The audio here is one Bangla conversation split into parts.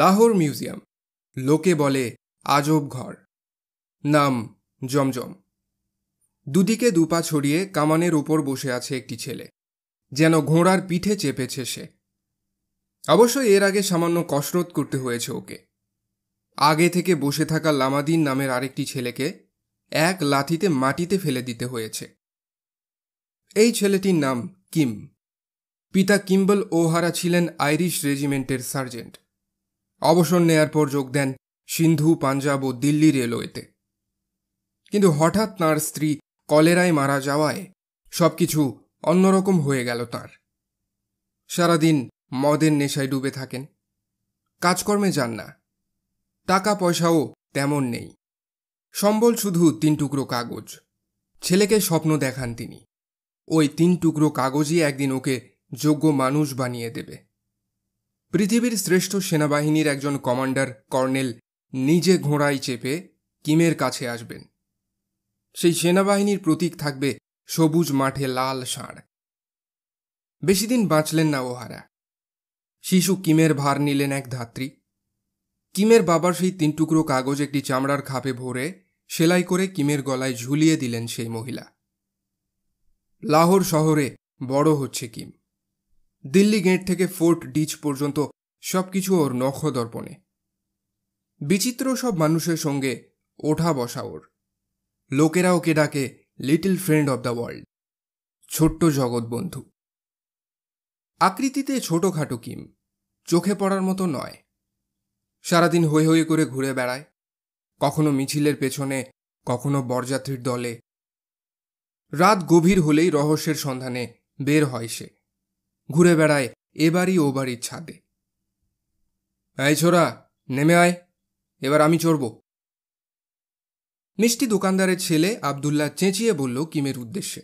লাহোর মিউজিয়াম লোকে বলে আজব ঘর নাম জমজম দুদিকে দুপা ছড়িয়ে কামানের ওপর বসে আছে একটি ছেলে যেন ঘোড়ার পিঠে চেপেছে সে অবশ্য এর আগে সামান্য কসরত করতে হয়েছে ওকে আগে থেকে বসে থাকা লামাদিন নামের আরেকটি ছেলেকে এক লাথিতে মাটিতে ফেলে দিতে হয়েছে এই ছেলেটির নাম কিম পিতা কিম্বল ওহারা ছিলেন আইরিশ রেজিমেন্টের সার্জেন্ট অবসর নেয়ার পর যোগ দেন সিন্ধু পাঞ্জাব ও দিল্লি রেলওয়েতে কিন্তু হঠাৎ তাঁর স্ত্রী কলেরায় মারা যাওয়ায় সব কিছু অন্যরকম হয়ে গেল তাঁর সারাদিন মদের নেশায় ডুবে থাকেন কাজকর্মে যান না টাকা পয়সাও তেমন নেই সম্বল শুধু তিন টুকরো কাগজ ছেলেকে স্বপ্ন দেখান তিনি ওই তিন টুকরো কাগজই একদিন ওকে যোগ্য মানুষ বানিয়ে দেবে পৃথিবীর শ্রেষ্ঠ সেনাবাহিনীর একজন কমান্ডার কর্নেল নিজে ঘোড়ায় চেপে কিমের কাছে আসবেন সেই সেনাবাহিনীর প্রতীক থাকবে সবুজ মাঠে লাল ষাঁড় বেশিদিন বাঁচলেন না ওহারা শিশু কিমের ভার নিলেন এক ধাত্রী কিমের বাবার সেই তিন টুকরো কাগজ একটি চামড়ার খাপে ভরে সেলাই করে কিমের গলায় ঝুলিয়ে দিলেন সেই মহিলা লাহোর শহরে বড় হচ্ছে কিম দিল্লি গেট থেকে ফোর্ট ডিচ পর্যন্ত সবকিছু ওর নখদর্পণে বিচিত্র সব মানুষের সঙ্গে ওঠা বসা ওর লোকেরা ওকে ডাকে little friend of the world ছোট্ট জগৎ বন্ধু আকৃতিতে ছোটখাটো কিম চোখে পড়ার মতো নয় সারাদিন হয়ে হয়ে করে ঘুরে বেড়ায় কখনো মিছিলের পেছনে কখনো বরযাত্রীর দলে রাত গভীর হলেই রহস্যের সন্ধানে বের হয় সে ঘুরে বেড়ায় এবারই ও বাড়ির ছাদে এই ছোড়া নেমে আয় এবার আমি চড়ব মিষ্টি দোকানদারের ছেলে আবদুল্লাহ চেঁচিয়ে বলল কিমের উদ্দেশ্যে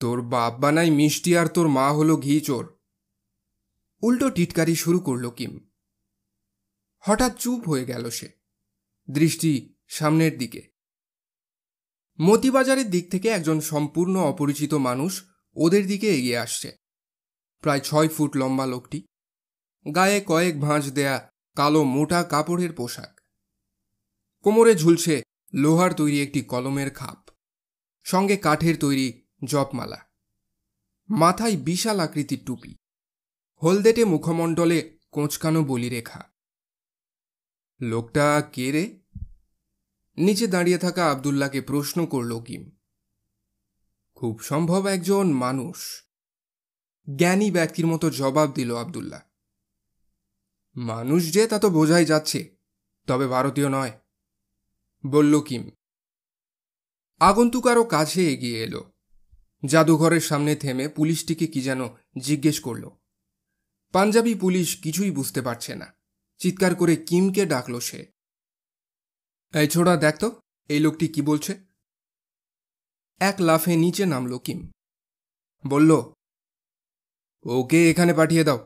তোর বাপ বানাই মিষ্টি আর তোর মা হলো ঘি চোর উল্টো টিটকারি শুরু করল কিম হঠাৎ চুপ হয়ে গেল সে দৃষ্টি সামনের দিকে মতিবাজারের দিক থেকে একজন সম্পূর্ণ অপরিচিত মানুষ ওদের দিকে এগিয়ে আসছে প্রায় ছয় ফুট লম্বা লোকটি গায়ে কয়েক ভাঁজ দেয়া কালো মোটা কাপড়ের পোশাক কোমরে ঝুলছে লোহার তৈরি একটি কলমের খাপ সঙ্গে কাঠের তৈরি জপমালা মাথায় বিশাল আকৃতির টুপি হলদেটে মুখমণ্ডলে কোঁচকানো বলিরেখা লোকটা কে রে নিচে দাঁড়িয়ে থাকা আবদুল্লাকে প্রশ্ন করল কিম খুব সম্ভব একজন মানুষ জ্ঞানী ব্যক্তির মতো জবাব দিল আবদুল্লাহ মানুষ যে তা তো বোঝাই যাচ্ছে তবে ভারতীয় নয় বলল কিম আগন্তুক আরও কাছে এগিয়ে এলো জাদুঘরের সামনে থেমে পুলিশটিকে কি যেন জিজ্ঞেস করল পাঞ্জাবি পুলিশ কিছুই বুঝতে পারছে না চিৎকার করে কিমকে ডাকল সে এই ছোড়া দেখত এই লোকটি কি বলছে এক লাফে নিচে নামল কিম বলল ওকে এখানে পাঠিয়ে দাও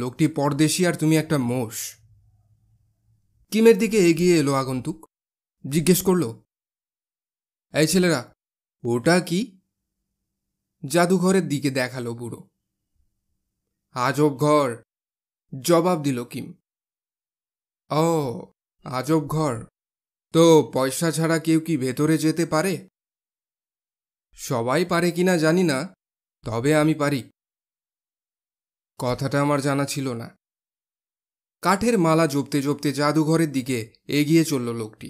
লোকটি পরদেশি আর তুমি একটা মোষ কিমের দিকে এগিয়ে এলো আগন্তুক জিজ্ঞেস করল এই ছেলেরা ওটা কি জাদুঘরের দিকে দেখালো বুড়ো আজব ঘর জবাব দিল কিম ও আজব ঘর তো পয়সা ছাড়া কেউ কি ভেতরে যেতে পারে সবাই পারে কি না জানি না তবে আমি পারি কথাটা আমার জানা ছিল না কাঠের মালা জপতে জপতে জাদুঘরের দিকে এগিয়ে চলল লোকটি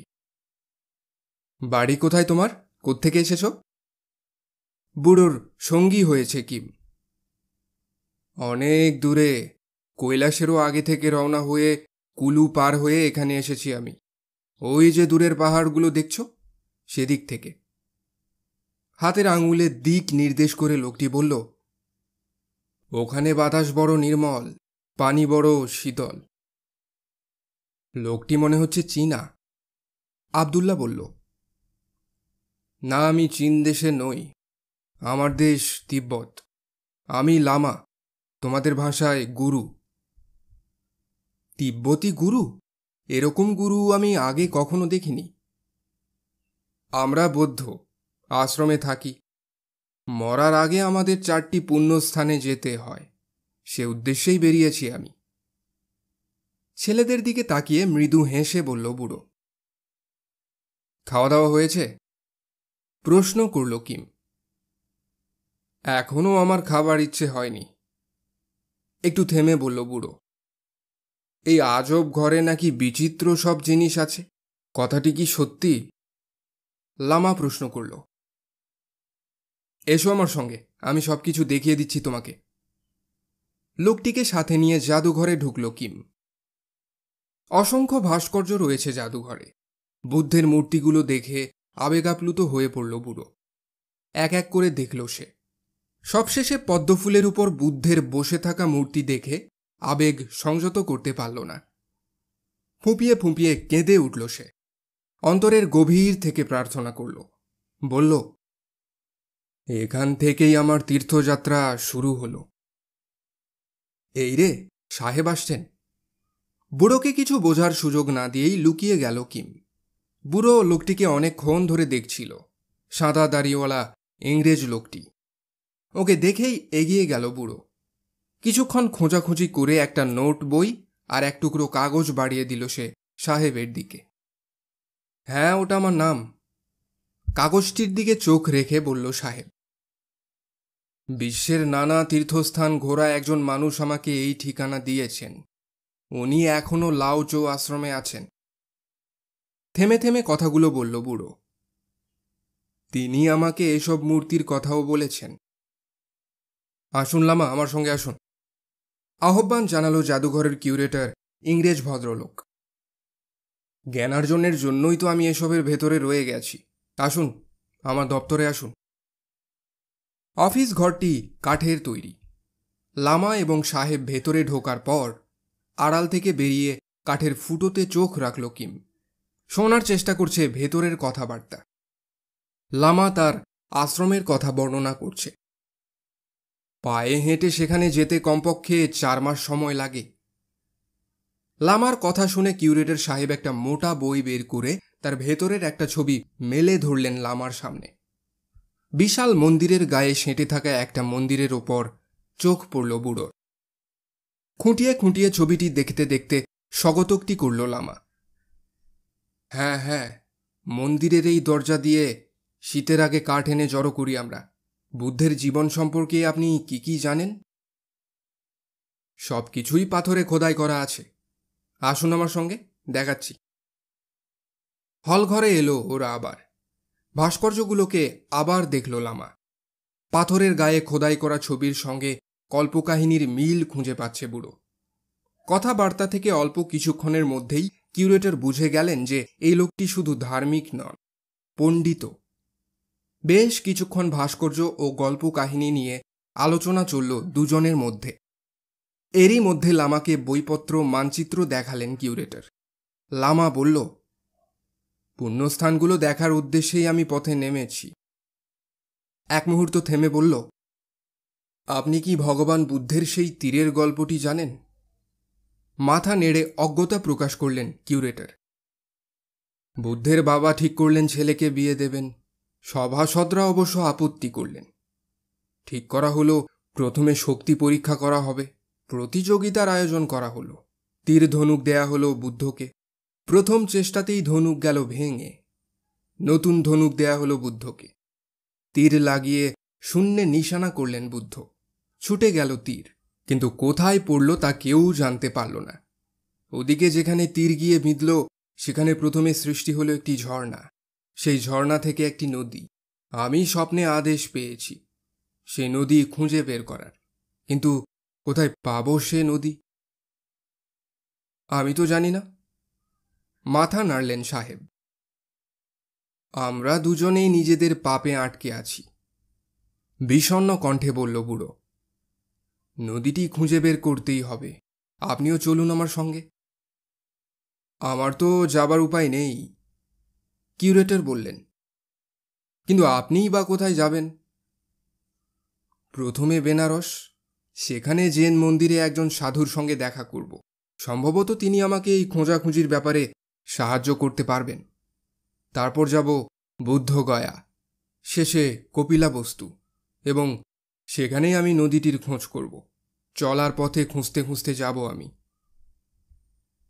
বাড়ি কোথায় তোমার কোথেকে এসেছ বুড়োর সঙ্গী হয়েছে কিম অনেক দূরে কৈলাসেরও আগে থেকে রওনা হয়ে কুলু পার হয়ে এখানে এসেছি আমি ওই যে দূরের পাহাড়গুলো দেখছ সেদিক থেকে হাতের আঙুলের দিক নির্দেশ করে লোকটি বলল ওখানে বাতাস বড় নির্মল পানি বড় শীতল লোকটি মনে হচ্ছে চীনা আবদুল্লা বলল না আমি চীন দেশে নই আমার দেশ তিব্বত আমি লামা তোমাদের ভাষায় গুরু তিব্বতী গুরু এরকম গুরু আমি আগে কখনো দেখিনি আমরা বৌদ্ধ আশ্রমে থাকি মরার আগে আমাদের চারটি পুণ্যস্থানে যেতে হয় সে উদ্দেশ্যেই বেরিয়েছি আমি ছেলেদের দিকে তাকিয়ে মৃদু হেসে বলল বুড়ো খাওয়া দাওয়া হয়েছে প্রশ্ন করল কিম এখনও আমার খাবার ইচ্ছে হয়নি একটু থেমে বলল বুড়ো এই আজব ঘরে নাকি বিচিত্র সব জিনিস আছে কথাটি কি সত্যি লামা প্রশ্ন করল এসো আমার সঙ্গে আমি সব কিছু দেখিয়ে দিচ্ছি তোমাকে লোকটিকে সাথে নিয়ে জাদুঘরে ঢুকল কিম অসংখ্য ভাস্কর্য রয়েছে জাদুঘরে বুদ্ধের মূর্তিগুলো দেখে আবেগাপ্লুত হয়ে পড়ল বুড়ো এক এক করে দেখল সে সবশেষে পদ্মফুলের উপর বুদ্ধের বসে থাকা মূর্তি দেখে আবেগ সংযত করতে পারল না ফুঁপিয়ে ফুঁপিয়ে কেঁদে উঠল সে অন্তরের গভীর থেকে প্রার্থনা করল বলল এখান থেকেই আমার তীর্থযাত্রা শুরু হলো এই রে সাহেব আসছেন বুড়োকে কিছু বোঝার সুযোগ না দিয়েই লুকিয়ে গেল কিম বুড়ো লোকটিকে অনেকক্ষণ ধরে দেখছিল সাদা দাড়িওয়ালা ইংরেজ লোকটি ওকে দেখেই এগিয়ে গেল বুড়ো কিছুক্ষণ খোঁজাখুঁজি করে একটা নোট বই আর এক টুকরো কাগজ বাড়িয়ে দিল সে সাহেবের দিকে হ্যাঁ ওটা আমার নাম কাগজটির দিকে চোখ রেখে বলল সাহেব বিশ্বের নানা তীর্থস্থান ঘোরা একজন মানুষ আমাকে এই ঠিকানা দিয়েছেন উনি এখনও লাউচৌ আশ্রমে আছেন থেমে থেমে কথাগুলো বলল বুড়ো তিনি আমাকে এসব মূর্তির কথাও বলেছেন আসুন লামা আমার সঙ্গে আসুন আহ্বান জানালো জাদুঘরের কিউরেটর ইংরেজ ভদ্রলোক জ্ঞানার্জনের জন্যই তো আমি এসবের ভেতরে রয়ে গেছি আসুন আমার দপ্তরে আসুন অফিস ঘরটি কাঠের তৈরি লামা এবং সাহেব ভেতরে ঢোকার পর আড়াল থেকে বেরিয়ে কাঠের ফুটোতে চোখ রাখল কিম শোনার চেষ্টা করছে ভেতরের কথাবার্তা লামা তার আশ্রমের কথা বর্ণনা করছে পায়ে হেঁটে সেখানে যেতে কমপক্ষে চার মাস সময় লাগে লামার কথা শুনে কিউরেটের সাহেব একটা মোটা বই বের করে তার ভেতরের একটা ছবি মেলে ধরলেন লামার সামনে বিশাল মন্দিরের গায়ে সেঁটে থাকা একটা মন্দিরের ওপর চোখ পড়ল বুড়োর খুঁটিয়ে খুঁটিয়ে ছবিটি দেখতে দেখতে স্বগতোক্তি করল লামা হ্যাঁ হ্যাঁ মন্দিরের এই দরজা দিয়ে শীতের আগে কাঠ এনে জড়ো করি আমরা বুদ্ধের জীবন সম্পর্কে আপনি কি কি জানেন সব কিছুই পাথরে খোদাই করা আছে আসুন আমার সঙ্গে দেখাচ্ছি হল ঘরে এলো ওরা আবার ভাস্কর্যগুলোকে আবার দেখল লামা পাথরের গায়ে খোদাই করা ছবির সঙ্গে কল্পকাহিনীর মিল খুঁজে পাচ্ছে বুড়ো কথাবার্তা থেকে অল্প কিছুক্ষণের মধ্যেই কিউরেটর বুঝে গেলেন যে এই লোকটি শুধু ধার্মিক নন পণ্ডিত বেশ কিছুক্ষণ ভাস্কর্য ও গল্প কাহিনী নিয়ে আলোচনা চলল দুজনের মধ্যে এরই মধ্যে লামাকে বইপত্র মানচিত্র দেখালেন কিউরেটর লামা বলল পুণ্যস্থানগুলো দেখার উদ্দেশ্যেই আমি পথে নেমেছি এক মুহূর্ত থেমে বলল আপনি কি ভগবান বুদ্ধের সেই তীরের গল্পটি জানেন মাথা নেড়ে অজ্ঞতা প্রকাশ করলেন কিউরেটর বুদ্ধের বাবা ঠিক করলেন ছেলেকে বিয়ে দেবেন সভাসদরা অবশ্য আপত্তি করলেন ঠিক করা হলো প্রথমে শক্তি পরীক্ষা করা হবে প্রতিযোগিতার আয়োজন করা হলো তীর ধনুক দেয়া হল বুদ্ধকে প্রথম চেষ্টাতেই ধনুক গেল ভেঙে নতুন ধনুক দেয়া হলো বুদ্ধকে তীর লাগিয়ে শূন্যে নিশানা করলেন বুদ্ধ ছুটে গেল তীর কিন্তু কোথায় পড়ল তা কেউ জানতে পারল না ওদিকে যেখানে তীর গিয়ে বিঁধল সেখানে প্রথমে সৃষ্টি হলো একটি ঝর্ণা সেই ঝর্ণা থেকে একটি নদী আমি স্বপ্নে আদেশ পেয়েছি সেই নদী খুঁজে বের করার কিন্তু কোথায় পাবো সে নদী আমি তো জানি না মাথা নাড়লেন সাহেব আমরা দুজনেই নিজেদের পাপে আটকে আছি বিষণ্ন কণ্ঠে বলল বুড়ো নদীটি খুঁজে বের করতেই হবে আপনিও চলুন আমার সঙ্গে আমার তো যাবার উপায় নেই কিউরেটর বললেন কিন্তু আপনিই বা কোথায় যাবেন প্রথমে বেনারস সেখানে জেন মন্দিরে একজন সাধুর সঙ্গে দেখা করব সম্ভবত তিনি আমাকে এই খোঁজাখুঁজির ব্যাপারে সাহায্য করতে পারবেন তারপর যাব বুদ্ধগয়া শেষে কপিলা বস্তু এবং সেখানেই আমি নদীটির খোঁজ করব চলার পথে খুঁজতে খুঁজতে যাব আমি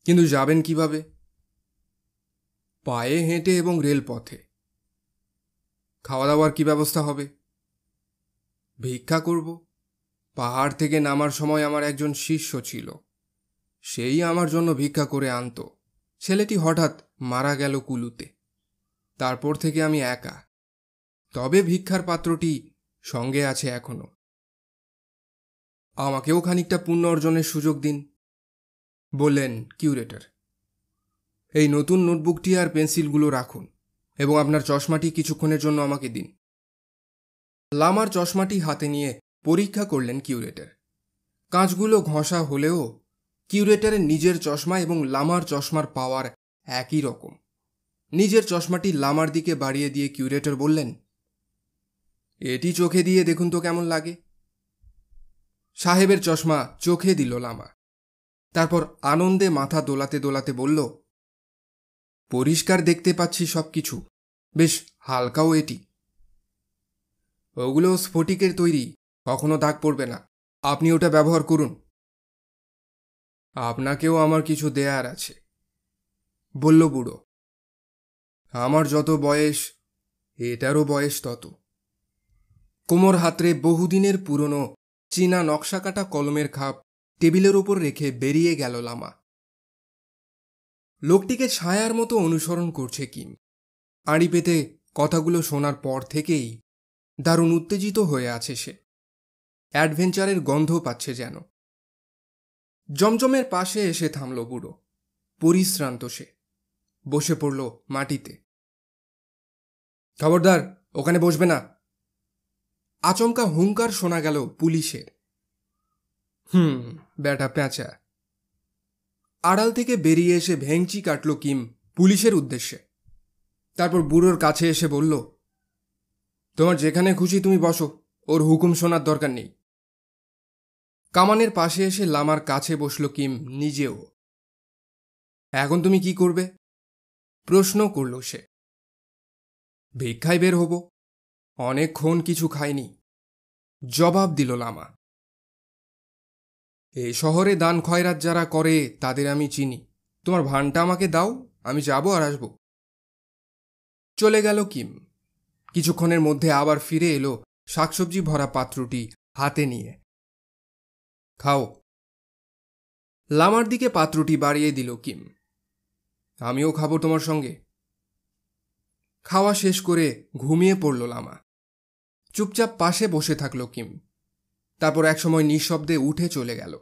কিন্তু যাবেন কিভাবে পায়ে হেঁটে এবং রেলপথে খাওয়া দাওয়ার কি ব্যবস্থা হবে ভিক্ষা করব পাহাড় থেকে নামার সময় আমার একজন শিষ্য ছিল সেই আমার জন্য ভিক্ষা করে আনতো ছেলেটি হঠাৎ মারা গেল কুলুতে তারপর থেকে আমি একা তবে ভিক্ষার পাত্রটি সঙ্গে আছে এখনো আমাকেও খানিকটা পুণ্য অর্জনের সুযোগ দিন বললেন কিউরেটর এই নতুন নোটবুকটি আর পেন্সিলগুলো রাখুন এবং আপনার চশমাটি কিছুক্ষণের জন্য আমাকে দিন লামার চশমাটি হাতে নিয়ে পরীক্ষা করলেন কিউরেটর কাঁচগুলো ঘষা হলেও কিউরেটারের নিজের চশমা এবং লামার চশমার পাওয়ার একই রকম নিজের চশমাটি লামার দিকে বাড়িয়ে দিয়ে কিউরেটর বললেন এটি চোখে দিয়ে দেখুন তো কেমন লাগে সাহেবের চশমা চোখে দিল লামা তারপর আনন্দে মাথা দোলাতে দোলাতে বলল পরিষ্কার দেখতে পাচ্ছি সব কিছু বেশ হালকাও এটি ওগুলো স্ফটিকের তৈরি কখনো দাগ পড়বে না আপনি ওটা ব্যবহার করুন আপনাকেও আমার কিছু দেয়ার আছে বলল বুড়ো আমার যত বয়স এটারও বয়স তত কোমর হাতরে বহুদিনের পুরনো চীনা নকশা কাটা কলমের খাপ টেবিলের উপর রেখে বেরিয়ে গেল লামা লোকটিকে ছায়ার মতো অনুসরণ করছে কিম আড়ি পেতে কথাগুলো শোনার পর থেকেই দারুণ উত্তেজিত হয়ে আছে সে অ্যাডভেঞ্চারের গন্ধ পাচ্ছে যেন জমজমের পাশে এসে থামল বুড়ো পরিশ্রান্ত সে বসে পড়ল মাটিতে খবরদার ওখানে বসবে না আচমকা হুঙ্কার শোনা গেল পুলিশের হুম ব্যাটা প্যাঁচা আড়াল থেকে বেরিয়ে এসে ভেংচি কাটল কিম পুলিশের উদ্দেশ্যে তারপর বুড়োর কাছে এসে বলল তোমার যেখানে খুশি তুমি বসো ওর হুকুম শোনার দরকার নেই কামানের পাশে এসে লামার কাছে বসল কিম নিজেও এখন তুমি কি করবে প্রশ্ন করল সে ভিক্ষায় বের হব অনেকক্ষণ কিছু খাইনি জবাব দিল লামা এই শহরে দান খয়রাত যারা করে তাদের আমি চিনি তোমার ভানটা আমাকে দাও আমি যাব আর আসব চলে গেল কিম কিছুক্ষণের মধ্যে আবার ফিরে এলো শাকসবজি ভরা পাত্রটি হাতে নিয়ে খাও লামার দিকে পাত্রটি বাড়িয়ে দিল কিম আমিও খাবো তোমার সঙ্গে খাওয়া শেষ করে ঘুমিয়ে পড়ল লামা চুপচাপ পাশে বসে থাকল কিম তারপর একসময় নিঃশব্দে উঠে চলে গেল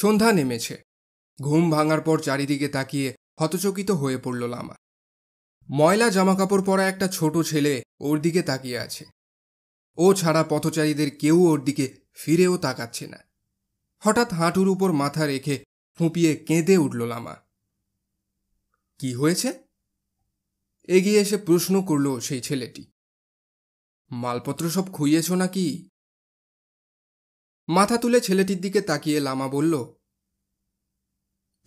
সন্ধ্যা নেমেছে ঘুম ভাঙার পর চারিদিকে তাকিয়ে হতচকিত হয়ে পড়ল লামা ময়লা জামাকাপড় পরা একটা ছোট ছেলে ওর দিকে তাকিয়ে আছে ও ছাড়া পথচারীদের কেউ ওর দিকে ফিরেও তাকাচ্ছে না হঠাৎ হাঁটুর উপর মাথা রেখে ফুঁপিয়ে কেঁদে উঠল লামা কি হয়েছে এগিয়ে এসে প্রশ্ন করল সেই ছেলেটি মালপত্র সব খুইয়েছ নাকি মাথা তুলে ছেলেটির দিকে তাকিয়ে লামা বলল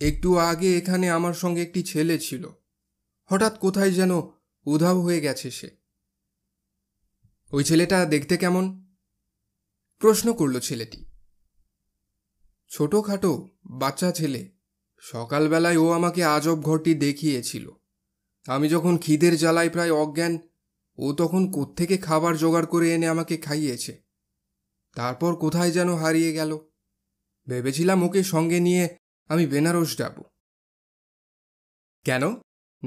একটু আগে এখানে আমার সঙ্গে একটি ছেলে ছিল হঠাৎ কোথায় যেন উধাও হয়ে গেছে সে ওই ছেলেটা দেখতে কেমন প্রশ্ন করল ছেলেটি ছোটোখাটো বাচ্চা ছেলে সকালবেলায় ও আমাকে আজব ঘরটি দেখিয়েছিল আমি যখন খিদের জ্বালায় প্রায় অজ্ঞান ও তখন কোত্থেকে খাবার জোগাড় করে এনে আমাকে খাইয়েছে তারপর কোথায় যেন হারিয়ে গেল ভেবেছিলাম ওকে সঙ্গে নিয়ে আমি বেনারস যাব কেন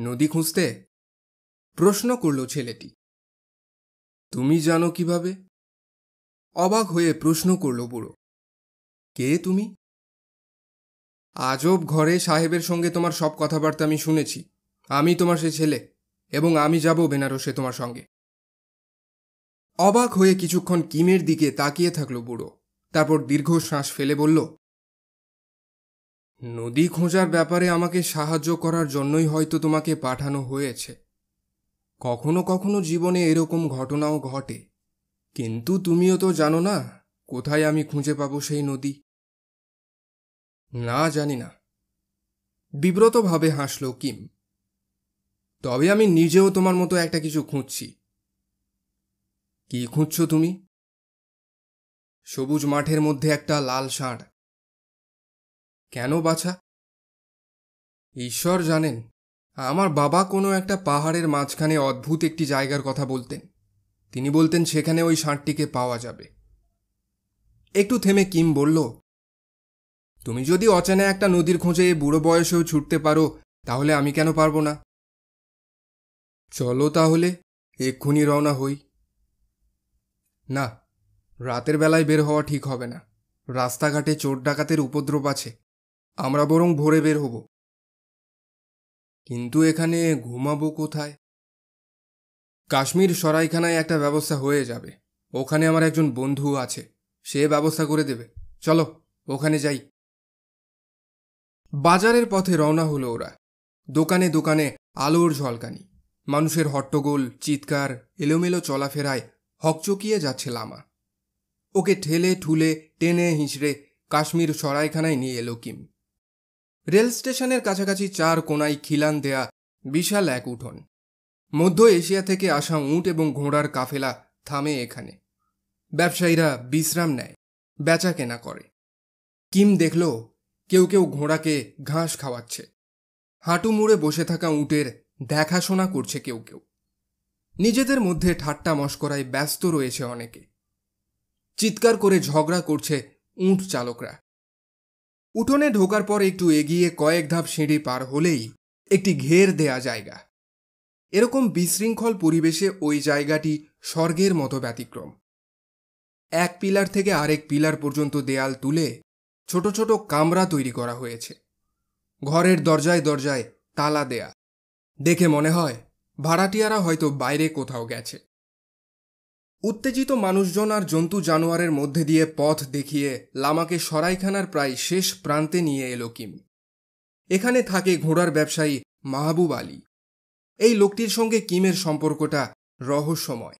নদী খুঁজতে প্রশ্ন করল ছেলেটি তুমি জানো কিভাবে অবাক হয়ে প্রশ্ন করল বুড়ো কে তুমি আজব ঘরে সাহেবের সঙ্গে তোমার সব কথাবার্তা আমি শুনেছি আমি তোমার সে ছেলে এবং আমি যাব বেনারসে তোমার সঙ্গে অবাক হয়ে কিছুক্ষণ কিমের দিকে তাকিয়ে থাকলো বুড়ো তারপর দীর্ঘশ্বাস ফেলে বলল নদী খোঁজার ব্যাপারে আমাকে সাহায্য করার জন্যই হয়তো তোমাকে পাঠানো হয়েছে কখনো কখনো জীবনে এরকম ঘটনাও ঘটে কিন্তু তুমিও তো জানো না কোথায় আমি খুঁজে পাবো সেই নদী না জানি না বিব্রতভাবে হাসল কিম তবে আমি নিজেও তোমার মতো একটা কিছু খুঁজছি কি খুঁজছ তুমি সবুজ মাঠের মধ্যে একটা লাল ষাঁড় কেন বাছা ঈশ্বর জানেন আমার বাবা কোনো একটা পাহাড়ের মাঝখানে অদ্ভুত একটি জায়গার কথা বলতেন তিনি বলতেন সেখানে ওই ষাঁড়টিকে পাওয়া যাবে একটু থেমে কিম বলল তুমি যদি অচেনা একটা নদীর খোঁজে বুড়ো বয়সেও ছুটতে পারো তাহলে আমি কেন পারবো না চলো তাহলে এক্ষুনি রওনা হই না রাতের বেলায় বের হওয়া ঠিক হবে না রাস্তাঘাটে চোর ডাকাতের উপদ্রব আছে আমরা বরং ভোরে বের হব কিন্তু এখানে ঘুমাবো কোথায় কাশ্মীর সরাইখানায় একটা ব্যবস্থা হয়ে যাবে ওখানে আমার একজন বন্ধু আছে সে ব্যবস্থা করে দেবে চলো ওখানে যাই বাজারের পথে রওনা হলো ওরা দোকানে দোকানে আলোর ঝলকানি মানুষের হট্টগোল চিৎকার এলোমেলো চলাফেরায় হকচকিয়ে যাচ্ছে লামা ওকে ঠেলে ঠুলে টেনে হিঁচড়ে কাশ্মীর সরাইখানায় নিয়ে এলো কিম রেল স্টেশনের কাছাকাছি চার কোনায় খিলান দেয়া বিশাল এক উঠোন মধ্য এশিয়া থেকে আসা উঁট এবং ঘোড়ার কাফেলা থামে এখানে ব্যবসায়ীরা বিশ্রাম নেয় বেচা কেনা করে কিম দেখল কেউ কেউ ঘোড়াকে ঘাস খাওয়াচ্ছে হাঁটু মুড়ে বসে থাকা উঁটের দেখাশোনা করছে কেউ কেউ নিজেদের মধ্যে ঠাট্টা মস্করায় ব্যস্ত রয়েছে অনেকে চিৎকার করে ঝগড়া করছে উঁট চালকরা উঠোনে ঢোকার পর একটু এগিয়ে কয়েক ধাপ সিঁড়ি পার হলেই একটি ঘের দেয়া জায়গা এরকম বিশৃঙ্খল পরিবেশে ওই জায়গাটি স্বর্গের মতো ব্যতিক্রম এক পিলার থেকে আরেক পিলার পর্যন্ত দেয়াল তুলে ছোট ছোট কামরা তৈরি করা হয়েছে ঘরের দরজায় দরজায় তালা দেয়া দেখে মনে হয় ভাড়াটিয়ারা হয়তো বাইরে কোথাও গেছে উত্তেজিত মানুষজন আর জন্তু জানোয়ারের মধ্যে দিয়ে পথ দেখিয়ে লামাকে সরাইখানার প্রায় শেষ প্রান্তে নিয়ে এলো কিম এখানে থাকে ঘোড়ার ব্যবসায়ী মাহবুব আলী এই লোকটির সঙ্গে কিমের সম্পর্কটা রহস্যময়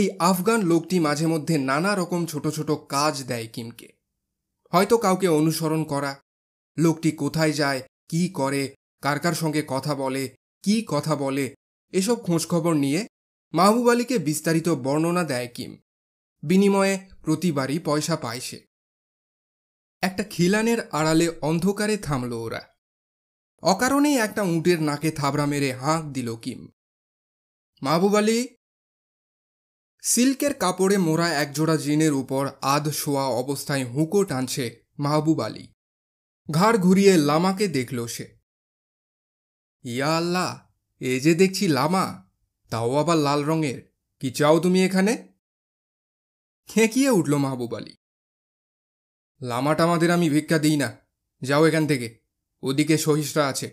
এই আফগান লোকটি মাঝে মধ্যে নানা রকম ছোট ছোট কাজ দেয় কিমকে হয়তো কাউকে অনুসরণ করা লোকটি কোথায় যায় কি করে কার কার সঙ্গে কথা বলে কি কথা বলে এসব খোঁজখবর নিয়ে মাহবুব আলীকে বিস্তারিত বর্ণনা দেয় কিম বিনিময়ে প্রতিবারই পয়সা পায় সে একটা খিলানের আড়ালে অন্ধকারে থামল ওরা অকারণেই একটা উঁটের নাকে থাবড়া মেরে হাঁক দিল কিম মাহবুব আলী সিল্কের কাপড়ে মোড়া একজোড়া জিনের উপর আধ শোয়া অবস্থায় হুঁকো টানছে মাহবুব আলী ঘাড় ঘুরিয়ে লামাকে দেখল সে ইয়া আল্লাহ এ যে দেখছি লামা তাও আবার লাল রঙের কি চাও তুমি এখানে খেঁকিয়ে উঠল মাহবুব আলী লামাটা আমাদের আমি ভিক্ষা দিই না যাও এখান থেকে ওদিকে সহিষ্ঠা আছে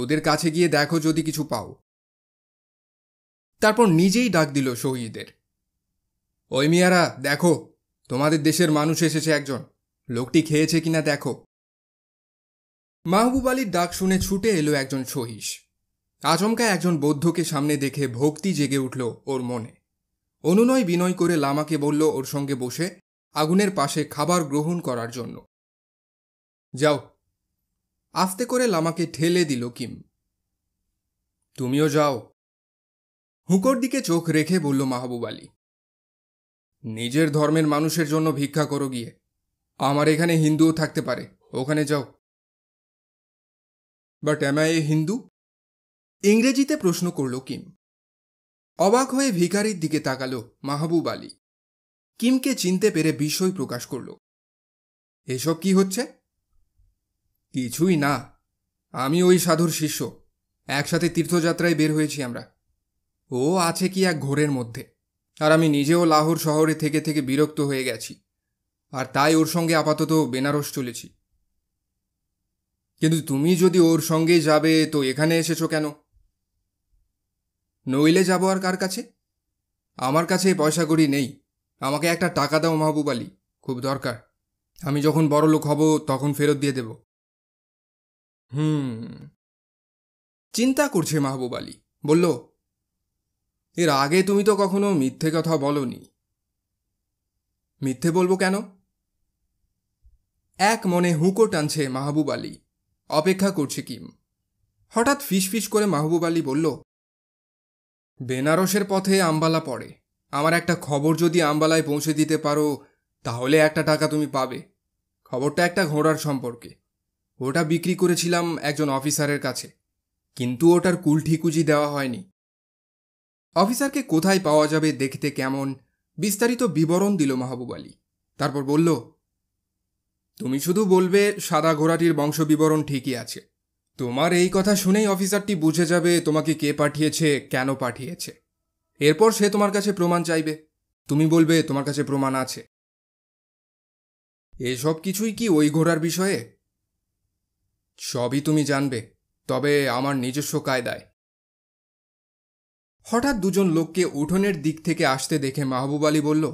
ওদের কাছে গিয়ে দেখো যদি কিছু পাও তারপর নিজেই ডাক দিল শহীদের ওই মিয়ারা দেখো তোমাদের দেশের মানুষ এসেছে একজন লোকটি খেয়েছে কিনা দেখো মাহবুব আলীর ডাক শুনে ছুটে এলো একজন সহিষ আচমকা একজন বৌদ্ধকে সামনে দেখে ভক্তি জেগে উঠল ওর মনে অনুনয় বিনয় করে লামাকে বলল ওর সঙ্গে বসে আগুনের পাশে খাবার গ্রহণ করার জন্য যাও আস্তে করে লামাকে ঠেলে দিল কিম তুমিও যাও হুকর দিকে চোখ রেখে বলল মাহবুব আলী নিজের ধর্মের মানুষের জন্য ভিক্ষা করো গিয়ে আমার এখানে হিন্দুও থাকতে পারে ওখানে যাও বাট অ্যাম এ হিন্দু ইংরেজিতে প্রশ্ন করল কিম অবাক হয়ে ভিকারির দিকে তাকালো মাহবুব আলী কিমকে চিনতে পেরে বিষয় প্রকাশ করল এসব কি হচ্ছে কিছুই না আমি ওই সাধুর শিষ্য একসাথে তীর্থযাত্রায় বের হয়েছি আমরা ও আছে কি এক ঘোরের মধ্যে আর আমি নিজেও লাহোর শহরে থেকে থেকে বিরক্ত হয়ে গেছি আর তাই ওর সঙ্গে আপাতত বেনারস চলেছি কিন্তু তুমি যদি ওর সঙ্গে যাবে তো এখানে এসেছো কেন নইলে যাবো আর কার কাছে আমার কাছে পয়সা করি নেই আমাকে একটা টাকা দাও মাহবুব আলী খুব দরকার আমি যখন বড় লোক হব তখন ফেরত দিয়ে দেবো হুম চিন্তা করছে মাহবুব আলী বলল এর আগে তুমি তো কখনো মিথ্যে কথা বলনি মিথ্যে বলবো কেন এক মনে হুঁকো টানছে মাহবুব আলী অপেক্ষা করছে কিম হঠাৎ ফিসফিস করে মাহবুব আলী বলল বেনারসের পথে আম্বালা পড়ে আমার একটা খবর যদি আম্বালায় পৌঁছে দিতে পারো তাহলে একটা টাকা তুমি পাবে খবরটা একটা ঘোড়ার সম্পর্কে ওটা বিক্রি করেছিলাম একজন অফিসারের কাছে কিন্তু ওটার কুল ঠিকুজি দেওয়া হয়নি অফিসারকে কোথায় পাওয়া যাবে দেখতে কেমন বিস্তারিত বিবরণ দিল মাহবুব আলী তারপর বলল তুমি শুধু বলবে সাদা ঘোড়াটির বংশ বিবরণ ঠিকই আছে তোমার এই কথা শুনেই অফিসারটি বুঝে যাবে তোমাকে কে পাঠিয়েছে কেন পাঠিয়েছে এরপর সে তোমার কাছে প্রমাণ চাইবে তুমি বলবে তোমার কাছে প্রমাণ আছে এসব কিছুই কি ওই ঘোড়ার বিষয়ে সবই তুমি জানবে তবে আমার নিজস্ব কায়দায় হঠাৎ দুজন লোককে উঠোনের দিক থেকে আসতে দেখে মাহবুব আলী বলল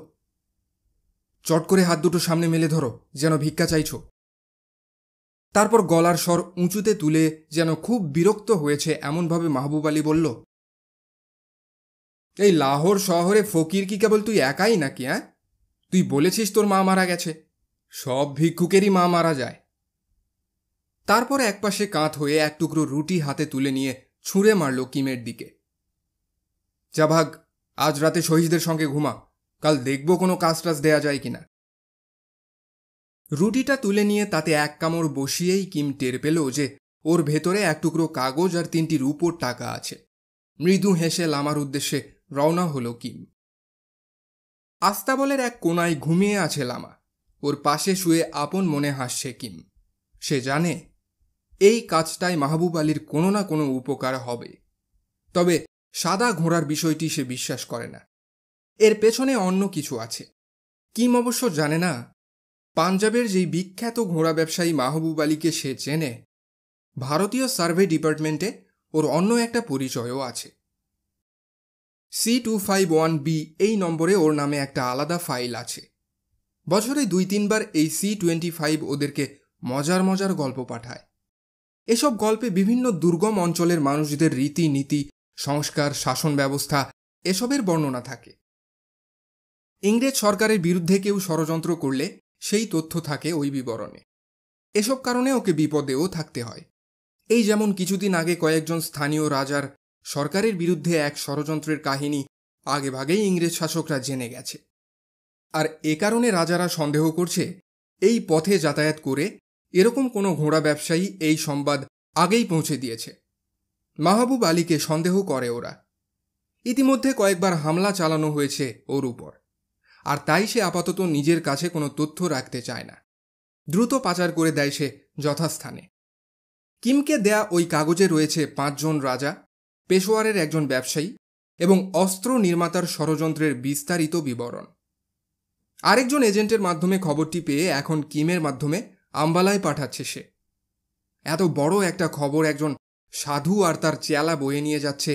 চট করে হাত দুটো সামনে মেলে ধরো যেন ভিক্ষা চাইছ তারপর গলার স্বর উঁচুতে তুলে যেন খুব বিরক্ত হয়েছে এমনভাবে মাহবুব আলী বলল এই লাহোর শহরে ফকির কি কেবল তুই একাই নাকি হ্যাঁ তুই বলেছিস তোর মা মারা গেছে সব ভিক্ষুকেরই মা মারা যায় তারপর একপাশে কাঁত হয়ে এক টুকরো রুটি হাতে তুলে নিয়ে ছুঁড়ে মারল কিমের দিকে যা ভাগ আজ রাতে শহীদদের সঙ্গে ঘুমা কাল দেখব কোনো কাজ টাজ দেয়া যায় কিনা রুটিটা তুলে নিয়ে তাতে এক কামড় বসিয়েই কিম টের পেল যে ওর ভেতরে এক টুকরো কাগজ আর তিনটি রূপোর টাকা আছে মৃদু হেসে লামার উদ্দেশ্যে রওনা হল কিম আস্তাবলের এক কোনায় ঘুমিয়ে আছে লামা ওর পাশে শুয়ে আপন মনে হাসছে কিম সে জানে এই কাজটায় মাহবুব আলীর কোনো না কোনো উপকার হবে তবে সাদা ঘোড়ার বিষয়টি সে বিশ্বাস করে না এর পেছনে অন্য কিছু আছে কিম অবশ্য জানে না পাঞ্জাবের যেই বিখ্যাত ঘোড়া ব্যবসায়ী মাহবুব আলীকে সে চেনে ভারতীয় সার্ভে ডিপার্টমেন্টে ওর অন্য একটা পরিচয়ও আছে C two five one B এই নম্বরে ওর নামে একটা আলাদা ফাইল আছে বছরে দুই তিনবার এই সি টোয়েন্টি ফাইভ ওদেরকে মজার মজার গল্প পাঠায় এসব গল্পে বিভিন্ন দুর্গম অঞ্চলের মানুষদের রীতিনীতি সংস্কার শাসন ব্যবস্থা এসবের বর্ণনা থাকে ইংরেজ সরকারের বিরুদ্ধে কেউ ষড়যন্ত্র করলে সেই তথ্য থাকে ওই বিবরণে এসব কারণে ওকে বিপদেও থাকতে হয় এই যেমন কিছুদিন আগে কয়েকজন স্থানীয় রাজার সরকারের বিরুদ্ধে এক ষড়যন্ত্রের কাহিনী আগেভাগেই ইংরেজ শাসকরা জেনে গেছে আর এ কারণে রাজারা সন্দেহ করছে এই পথে যাতায়াত করে এরকম কোনো ঘোড়া ব্যবসায়ী এই সংবাদ আগেই পৌঁছে দিয়েছে মাহবুব আলীকে সন্দেহ করে ওরা ইতিমধ্যে কয়েকবার হামলা চালানো হয়েছে ওর উপর আর তাই সে আপাতত নিজের কাছে কোনো তথ্য রাখতে চায় না দ্রুত পাচার করে দেয় সে যথাস্থানে কিমকে দেয়া ওই কাগজে রয়েছে পাঁচজন রাজা পেশোয়ারের একজন ব্যবসায়ী এবং অস্ত্র নির্মাতার ষড়যন্ত্রের বিস্তারিত বিবরণ আরেকজন এজেন্টের মাধ্যমে খবরটি পেয়ে এখন কিমের মাধ্যমে আম্বালায় পাঠাচ্ছে সে এত বড় একটা খবর একজন সাধু আর তার চেলা বয়ে নিয়ে যাচ্ছে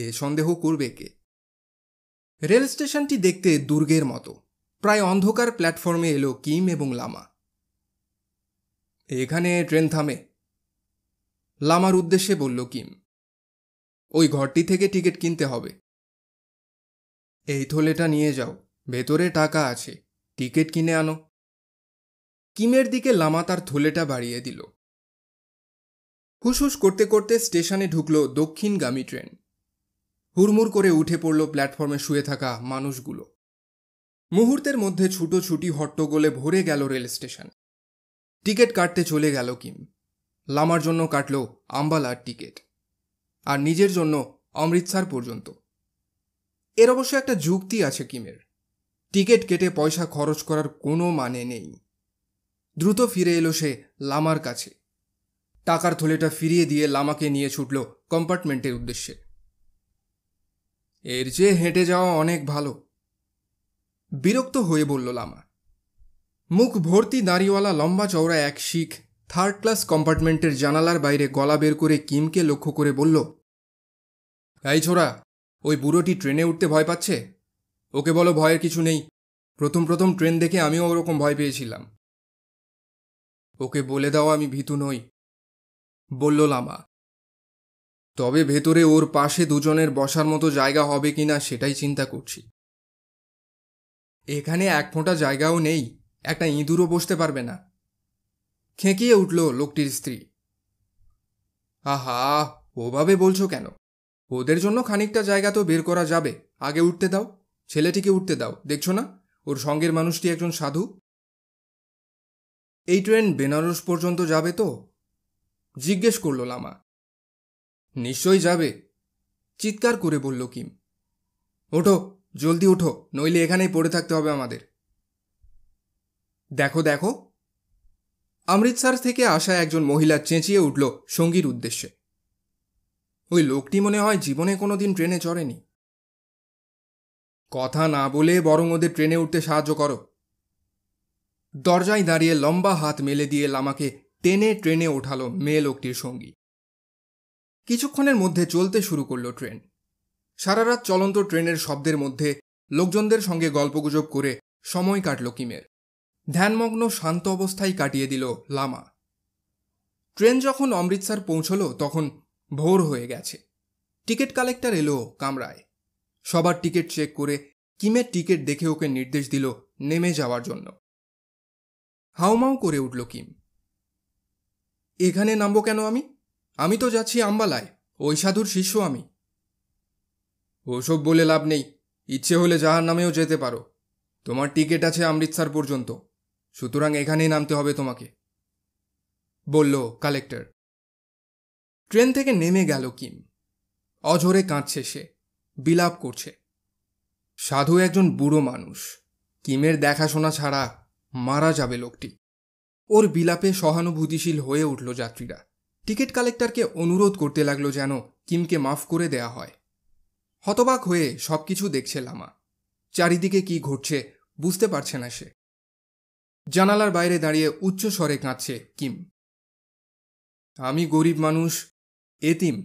এ সন্দেহ করবে কে রেল স্টেশনটি দেখতে দুর্গের মতো প্রায় অন্ধকার প্ল্যাটফর্মে এলো কিম এবং লামা এখানে ট্রেন থামে লামার উদ্দেশ্যে বলল কিম ওই ঘরটি থেকে টিকিট কিনতে হবে এই থলেটা নিয়ে যাও ভেতরে টাকা আছে টিকিট কিনে আনো কিমের দিকে লামা তার থলেটা বাড়িয়ে দিল হুসহুস করতে করতে স্টেশনে ঢুকল দক্ষিণগামী ট্রেন হুড়মুড় করে উঠে পড়ল প্ল্যাটফর্মে শুয়ে থাকা মানুষগুলো মুহূর্তের মধ্যে ছুটোছুটি হট্টগোলে ভরে গেল রেল স্টেশন টিকিট কাটতে চলে গেল কিম লামার জন্য কাটল আম্বালার টিকিট আর নিজের জন্য অমৃতসর পর্যন্ত এর অবশ্য একটা যুক্তি আছে কিমের টিকিট কেটে পয়সা খরচ করার কোনো মানে নেই দ্রুত ফিরে এলো সে লামার কাছে টাকার থলেটা ফিরিয়ে দিয়ে লামাকে নিয়ে ছুটল কম্পার্টমেন্টের উদ্দেশ্যে এর চেয়ে হেঁটে যাওয়া অনেক ভালো বিরক্ত হয়ে বলল লামা মুখ ভর্তি দাঁড়িওয়ালা লম্বা চওড়া এক শিখ থার্ড ক্লাস কম্পার্টমেন্টের জানালার বাইরে গলা বের করে কিমকে লক্ষ্য করে বলল এই ছোড়া ওই বুড়োটি ট্রেনে উঠতে ভয় পাচ্ছে ওকে বলো ভয়ের কিছু নেই প্রথম প্রথম ট্রেন দেখে আমিও ওরকম ভয় পেয়েছিলাম ওকে বলে দাও আমি ভীতু নই বলল লামা তবে ভেতরে ওর পাশে দুজনের বসার মতো জায়গা হবে কি না সেটাই চিন্তা করছি এখানে এক ফোঁটা জায়গাও নেই একটা ইঁদুরও বসতে পারবে না খেঁকিয়ে উঠল লোকটির স্ত্রী আহা ওভাবে বলছো কেন ওদের জন্য খানিকটা জায়গা তো বের করা যাবে আগে উঠতে দাও ছেলেটিকে উঠতে দাও দেখছো না ওর সঙ্গের মানুষটি একজন সাধু এই ট্রেন বেনারস পর্যন্ত যাবে তো জিজ্ঞেস করল লামা নিশ্চয়ই যাবে চিৎকার করে বলল কিম ওঠো জলদি ওঠো নইলে এখানেই পড়ে থাকতে হবে আমাদের দেখো দেখো অমৃতসর থেকে আসা একজন মহিলা চেঁচিয়ে উঠল সঙ্গীর উদ্দেশ্যে ওই লোকটি মনে হয় জীবনে কোনো দিন ট্রেনে চড়েনি কথা না বলে বরং ওদের ট্রেনে উঠতে সাহায্য করো দরজায় দাঁড়িয়ে লম্বা হাত মেলে দিয়ে লামাকে টেনে ট্রেনে ওঠালো মেয়ে লোকটির সঙ্গী কিছুক্ষণের মধ্যে চলতে শুরু করল ট্রেন সারা রাত চলন্ত ট্রেনের শব্দের মধ্যে লোকজনদের সঙ্গে গল্পগুজব করে সময় কাটল কিমের ধ্যানমগ্ন শান্ত অবস্থায় কাটিয়ে দিল লামা ট্রেন যখন অমৃতসর পৌঁছল তখন ভোর হয়ে গেছে টিকিট কালেক্টর এলো কামরায় সবার টিকিট চেক করে কিমের টিকিট দেখে ওকে নির্দেশ দিল নেমে যাওয়ার জন্য হাউমাউ করে উঠল কিম এখানে নামবো কেন আমি আমি তো যাচ্ছি আম্বালায় ওই সাধুর শিষ্য আমি ওসব বলে লাভ নেই ইচ্ছে হলে যাহার নামেও যেতে পারো তোমার টিকিট আছে অমৃতসর পর্যন্ত সুতরাং এখানেই নামতে হবে তোমাকে বলল কালেক্টর ট্রেন থেকে নেমে গেল কিম অঝরে কাঁদছে সে বিলাপ করছে সাধু একজন বুড়ো মানুষ কিমের দেখাশোনা ছাড়া মারা যাবে লোকটি ওর বিলাপে সহানুভূতিশীল হয়ে উঠল যাত্রীরা টিকিট কালেক্টরকে অনুরোধ করতে লাগলো যেন কিমকে মাফ করে দেয়া হয় হতবাক হয়ে সব কিছু দেখছে লামা চারিদিকে কি ঘটছে বুঝতে পারছে না সে জানালার বাইরে দাঁড়িয়ে উচ্চ স্বরে কাঁদছে কিম আমি গরিব মানুষ এতিম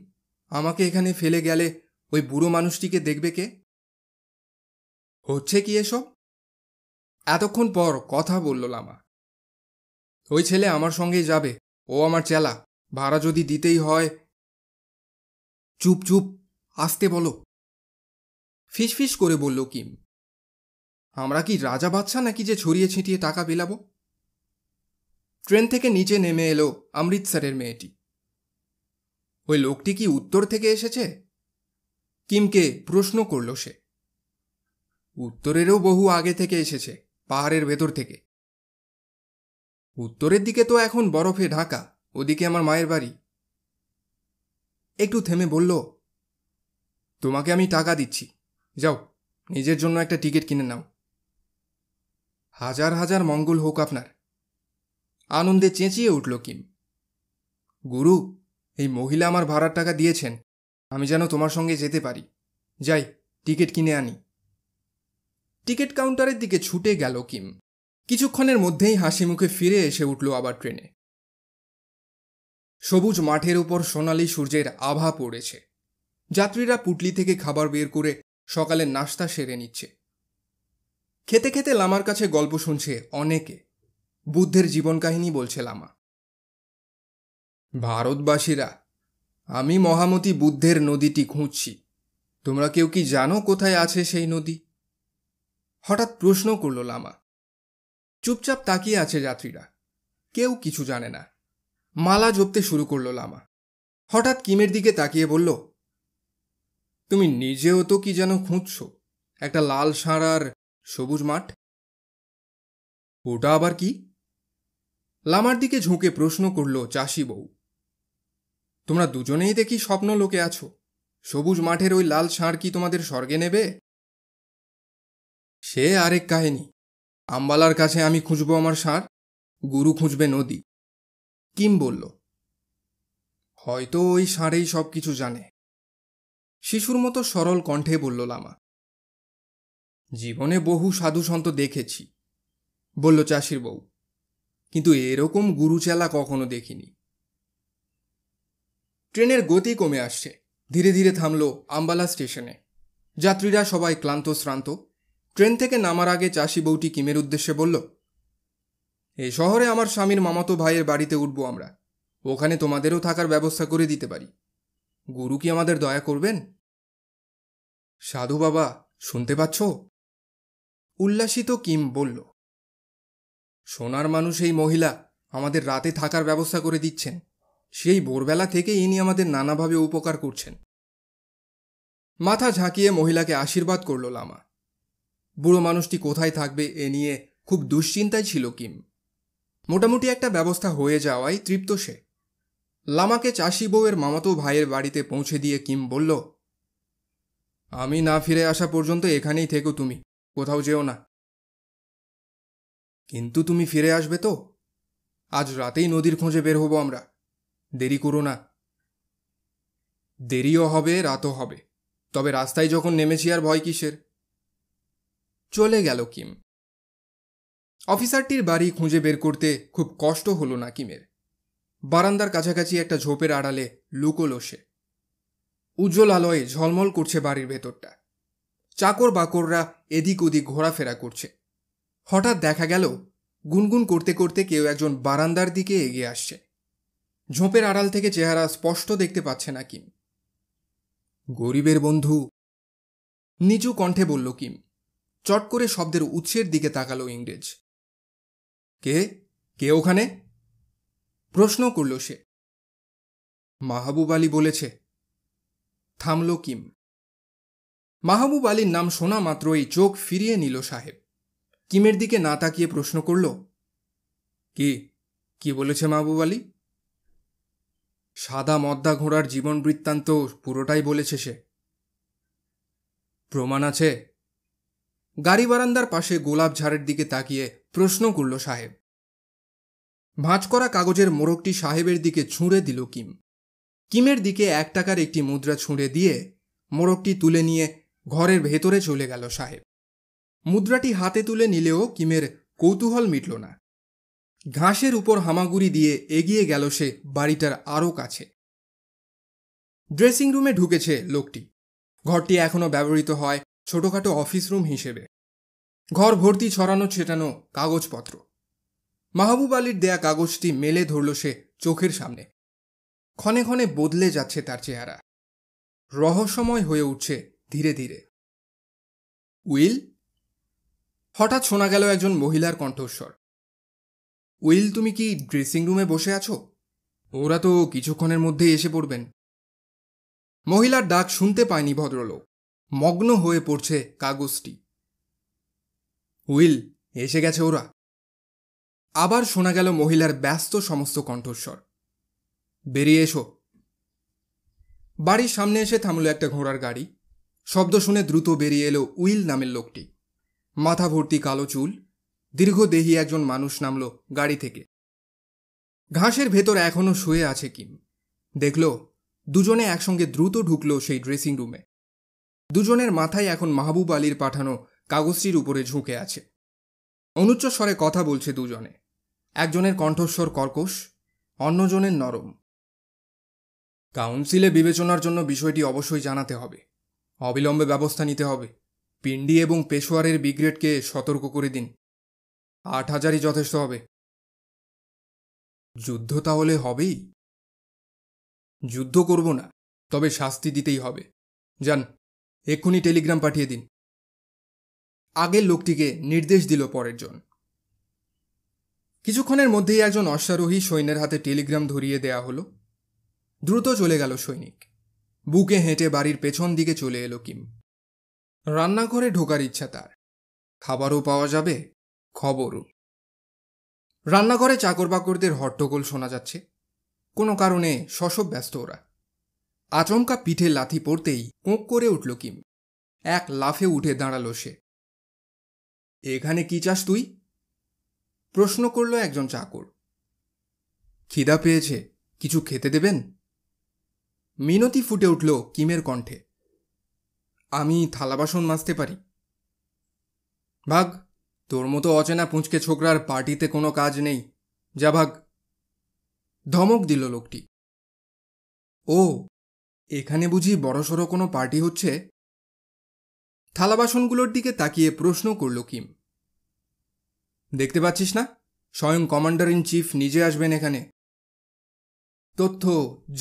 আমাকে এখানে ফেলে গেলে ওই বুড়ো মানুষটিকে দেখবে কে হচ্ছে কি এসব এতক্ষণ পর কথা বলল লামা ওই ছেলে আমার সঙ্গেই যাবে ও আমার চেলা ভাড়া যদি দিতেই হয় চুপ চুপ আসতে বলো ফিসফিস করে বলল কিম আমরা কি রাজা বাচ্চা নাকি যে ছড়িয়ে ছিটিয়ে টাকা পেলাব ট্রেন থেকে নিচে নেমে এলো অমৃতসরের মেয়েটি ওই লোকটি কি উত্তর থেকে এসেছে কিমকে প্রশ্ন করল সে উত্তরেরও বহু আগে থেকে এসেছে পাহাড়ের ভেতর থেকে উত্তরের দিকে তো এখন বরফে ঢাকা ওদিকে আমার মায়ের বাড়ি একটু থেমে বলল তোমাকে আমি টাকা দিচ্ছি যাও নিজের জন্য একটা টিকিট কিনে নাও হাজার হাজার মঙ্গল হোক আপনার আনন্দে চেঁচিয়ে উঠল কিম গুরু এই মহিলা আমার ভাড়ার টাকা দিয়েছেন আমি যেন তোমার সঙ্গে যেতে পারি যাই টিকিট কিনে আনি টিকিট কাউন্টারের দিকে ছুটে গেল কিম কিছুক্ষণের মধ্যেই হাসি মুখে ফিরে এসে উঠল আবার ট্রেনে সবুজ মাঠের উপর সোনালি সূর্যের আভা পড়েছে যাত্রীরা পুটলি থেকে খাবার বের করে সকালের নাস্তা সেরে নিচ্ছে খেতে খেতে লামার কাছে গল্প শুনছে অনেকে বুদ্ধের জীবন কাহিনী বলছে লামা ভারতবাসীরা আমি মহামতি বুদ্ধের নদীটি খুঁজছি তোমরা কেউ কি জানো কোথায় আছে সেই নদী হঠাৎ প্রশ্ন করল লামা চুপচাপ তাকিয়ে আছে যাত্রীরা কেউ কিছু জানে না মালা জপতে শুরু করল লামা হঠাৎ কিমের দিকে তাকিয়ে বলল তুমি নিজেও তো কি যেন খুঁজছ একটা লাল সাঁড়ার সবুজ মাঠ ওটা আবার কি লামার দিকে ঝুঁকে প্রশ্ন করল চাষি বউ তোমরা দুজনেই দেখি স্বপ্ন লোকে আছো সবুজ মাঠের ওই লাল ষাঁড় কি তোমাদের স্বর্গে নেবে সে আরেক কাহিনী আম্বালার কাছে আমি খুঁজব আমার সার গুরু খুঁজবে নদী কিম বলল হয়তো ওই সারেই সব কিছু জানে শিশুর মতো সরল কণ্ঠে বলল লামা জীবনে বহু সাধু সন্ত দেখেছি বলল চাষির বউ কিন্তু এরকম গুরুচেলা কখনো দেখিনি ট্রেনের গতি কমে আসছে ধীরে ধীরে থামল আম্বালা স্টেশনে যাত্রীরা সবাই ক্লান্ত শ্রান্ত ট্রেন থেকে নামার আগে চাষি বউটি কিমের উদ্দেশ্যে বলল এই শহরে আমার স্বামীর মামাতো ভাইয়ের বাড়িতে উঠব আমরা ওখানে তোমাদেরও থাকার ব্যবস্থা করে দিতে পারি গুরু কি আমাদের দয়া করবেন সাধু বাবা শুনতে পাচ্ছ উল্লাসিত কিম বলল সোনার মানুষ এই মহিলা আমাদের রাতে থাকার ব্যবস্থা করে দিচ্ছেন সেই ভোরবেলা থেকে ইনি আমাদের নানাভাবে উপকার করছেন মাথা ঝাঁকিয়ে মহিলাকে আশীর্বাদ করল লামা বুড়ো মানুষটি কোথায় থাকবে এ নিয়ে খুব দুশ্চিন্তায় ছিল কিম মোটামুটি একটা ব্যবস্থা হয়ে যাওয়ায় তৃপ্ত সে লামাকে চাষি বউয়ের মামাতো ভাইয়ের বাড়িতে পৌঁছে দিয়ে কিম বলল আমি না ফিরে আসা পর্যন্ত এখানেই থেকো তুমি কোথাও যেও না কিন্তু তুমি ফিরে আসবে তো আজ রাতেই নদীর খোঁজে বের হব আমরা দেরি করো না দেরিও হবে রাতও হবে তবে রাস্তায় যখন নেমেছি আর ভয় কিসের চলে গেল কিম অফিসারটির বাড়ি খুঁজে বের করতে খুব কষ্ট হলো না কিমের বারান্দার কাছাকাছি একটা ঝোপের আড়ালে লুকোলো সে উজ্জ্বল আলোয় ঝলমল করছে বাড়ির ভেতরটা চাকর বাকররা এদিক ওদিক ঘোরাফেরা করছে হঠাৎ দেখা গেল গুনগুন করতে করতে কেউ একজন বারান্দার দিকে এগিয়ে আসছে ঝোপের আড়াল থেকে চেহারা স্পষ্ট দেখতে পাচ্ছে না কিম গরিবের বন্ধু নিচু কণ্ঠে বলল কিম চট করে শব্দের উৎসের দিকে তাকালো ইংরেজ কে কে ওখানে প্রশ্ন করল সে মাহবুব আলী বলেছে থামল কিম মাহবুব আলীর নাম শোনা মাত্রই চোখ ফিরিয়ে নিল সাহেব কিমের দিকে না তাকিয়ে প্রশ্ন করল কি কি বলেছে মাহবুব আলী সাদা মদ্দা ঘোড়ার জীবন বৃত্তান্ত পুরোটাই বলেছে সে প্রমাণ আছে গাড়ি বারান্দার পাশে গোলাপ ঝাড়ের দিকে তাকিয়ে প্রশ্ন করল সাহেব ভাঁজ করা কাগজের মোরগটি সাহেবের দিকে ছুঁড়ে দিল কিম কিমের দিকে এক টাকার একটি মুদ্রা ছুঁড়ে দিয়ে মোরগটি তুলে নিয়ে ঘরের ভেতরে চলে গেল সাহেব মুদ্রাটি হাতে তুলে নিলেও কিমের কৌতূহল মিটল না ঘাসের উপর হামাগুড়ি দিয়ে এগিয়ে গেল সে বাড়িটার আরও কাছে ড্রেসিং রুমে ঢুকেছে লোকটি ঘরটি এখনও ব্যবহৃত হয় ছোটোখাটো অফিস রুম হিসেবে ঘর ভর্তি ছড়ানো ছেটানো কাগজপত্র মাহবুব আলীর দেয়া কাগজটি মেলে ধরল সে চোখের সামনে ক্ষণে ক্ষণে বদলে যাচ্ছে তার চেহারা রহস্যময় হয়ে উঠছে ধীরে ধীরে উইল হঠাৎ শোনা গেল একজন মহিলার কণ্ঠস্বর উইল তুমি কি ড্রেসিং রুমে বসে আছো ওরা তো কিছুক্ষণের মধ্যেই এসে পড়বেন মহিলার ডাক শুনতে পায়নি ভদ্রলোক মগ্ন হয়ে পড়ছে কাগজটি উইল এসে গেছে ওরা আবার শোনা গেল মহিলার ব্যস্ত সমস্ত কণ্ঠস্বর বেরিয়ে এসো বাড়ির সামনে এসে থামল একটা ঘোড়ার গাড়ি শব্দ শুনে দ্রুত বেরিয়ে এলো উইল নামের লোকটি মাথা ভর্তি কালো চুল দীর্ঘদেহী একজন মানুষ নামল গাড়ি থেকে ঘাসের ভেতর এখনও শুয়ে আছে কিম দেখল দুজনে একসঙ্গে দ্রুত ঢুকলো সেই ড্রেসিং রুমে দুজনের মাথায় এখন মাহবুব আলীর পাঠানো কাগজটির উপরে ঝুঁকে আছে অনুচ্চ স্বরে কথা বলছে দুজনে একজনের কণ্ঠস্বর কর্কশ অন্যজনের নরম কাউন্সিলে বিবেচনার জন্য বিষয়টি অবশ্যই জানাতে হবে অবিলম্বে ব্যবস্থা নিতে হবে পিন্ডি এবং পেশোয়ারের বিগ্রেডকে সতর্ক করে দিন আট হাজারই যথেষ্ট হবে যুদ্ধ তাহলে হবেই যুদ্ধ করব না তবে শাস্তি দিতেই হবে যান এক্ষুনি টেলিগ্রাম পাঠিয়ে দিন আগের লোকটিকে নির্দেশ দিল পরের জন কিছুক্ষণের মধ্যেই একজন অশ্বারোহী সৈন্যের হাতে টেলিগ্রাম ধরিয়ে দেয়া হলো দ্রুত চলে গেল সৈনিক বুকে হেঁটে বাড়ির পেছন দিকে চলে এলো কিম রান্নাঘরে ঢোকার ইচ্ছা তার খাবারও পাওয়া যাবে খবরও রান্নাঘরে চাকর বাকরদের হট্টগোল শোনা যাচ্ছে কোনো কারণে শশব ব্যস্ত ওরা আচমকা পিঠে লাথি পড়তেই কোঁক করে উঠল কিম এক লাফে উঠে দাঁড়ালো সে এখানে কি চাস তুই প্রশ্ন করল একজন চাকর খিদা পেয়েছে কিছু খেতে দেবেন মিনতি ফুটে উঠল কিমের কণ্ঠে আমি থালা বাসন মাজতে পারি ভাগ তোর মতো অচেনা পুঁচকে ছোকরার পার্টিতে কোনো কাজ নেই যা ভাগ ধমক দিল লোকটি ও এখানে বুঝি বড়সড় কোনো পার্টি হচ্ছে থালা বাসনগুলোর দিকে তাকিয়ে প্রশ্ন করল কিম দেখতে পাচ্ছিস না স্বয়ং কমান্ডার ইন চিফ নিজে আসবেন এখানে তথ্য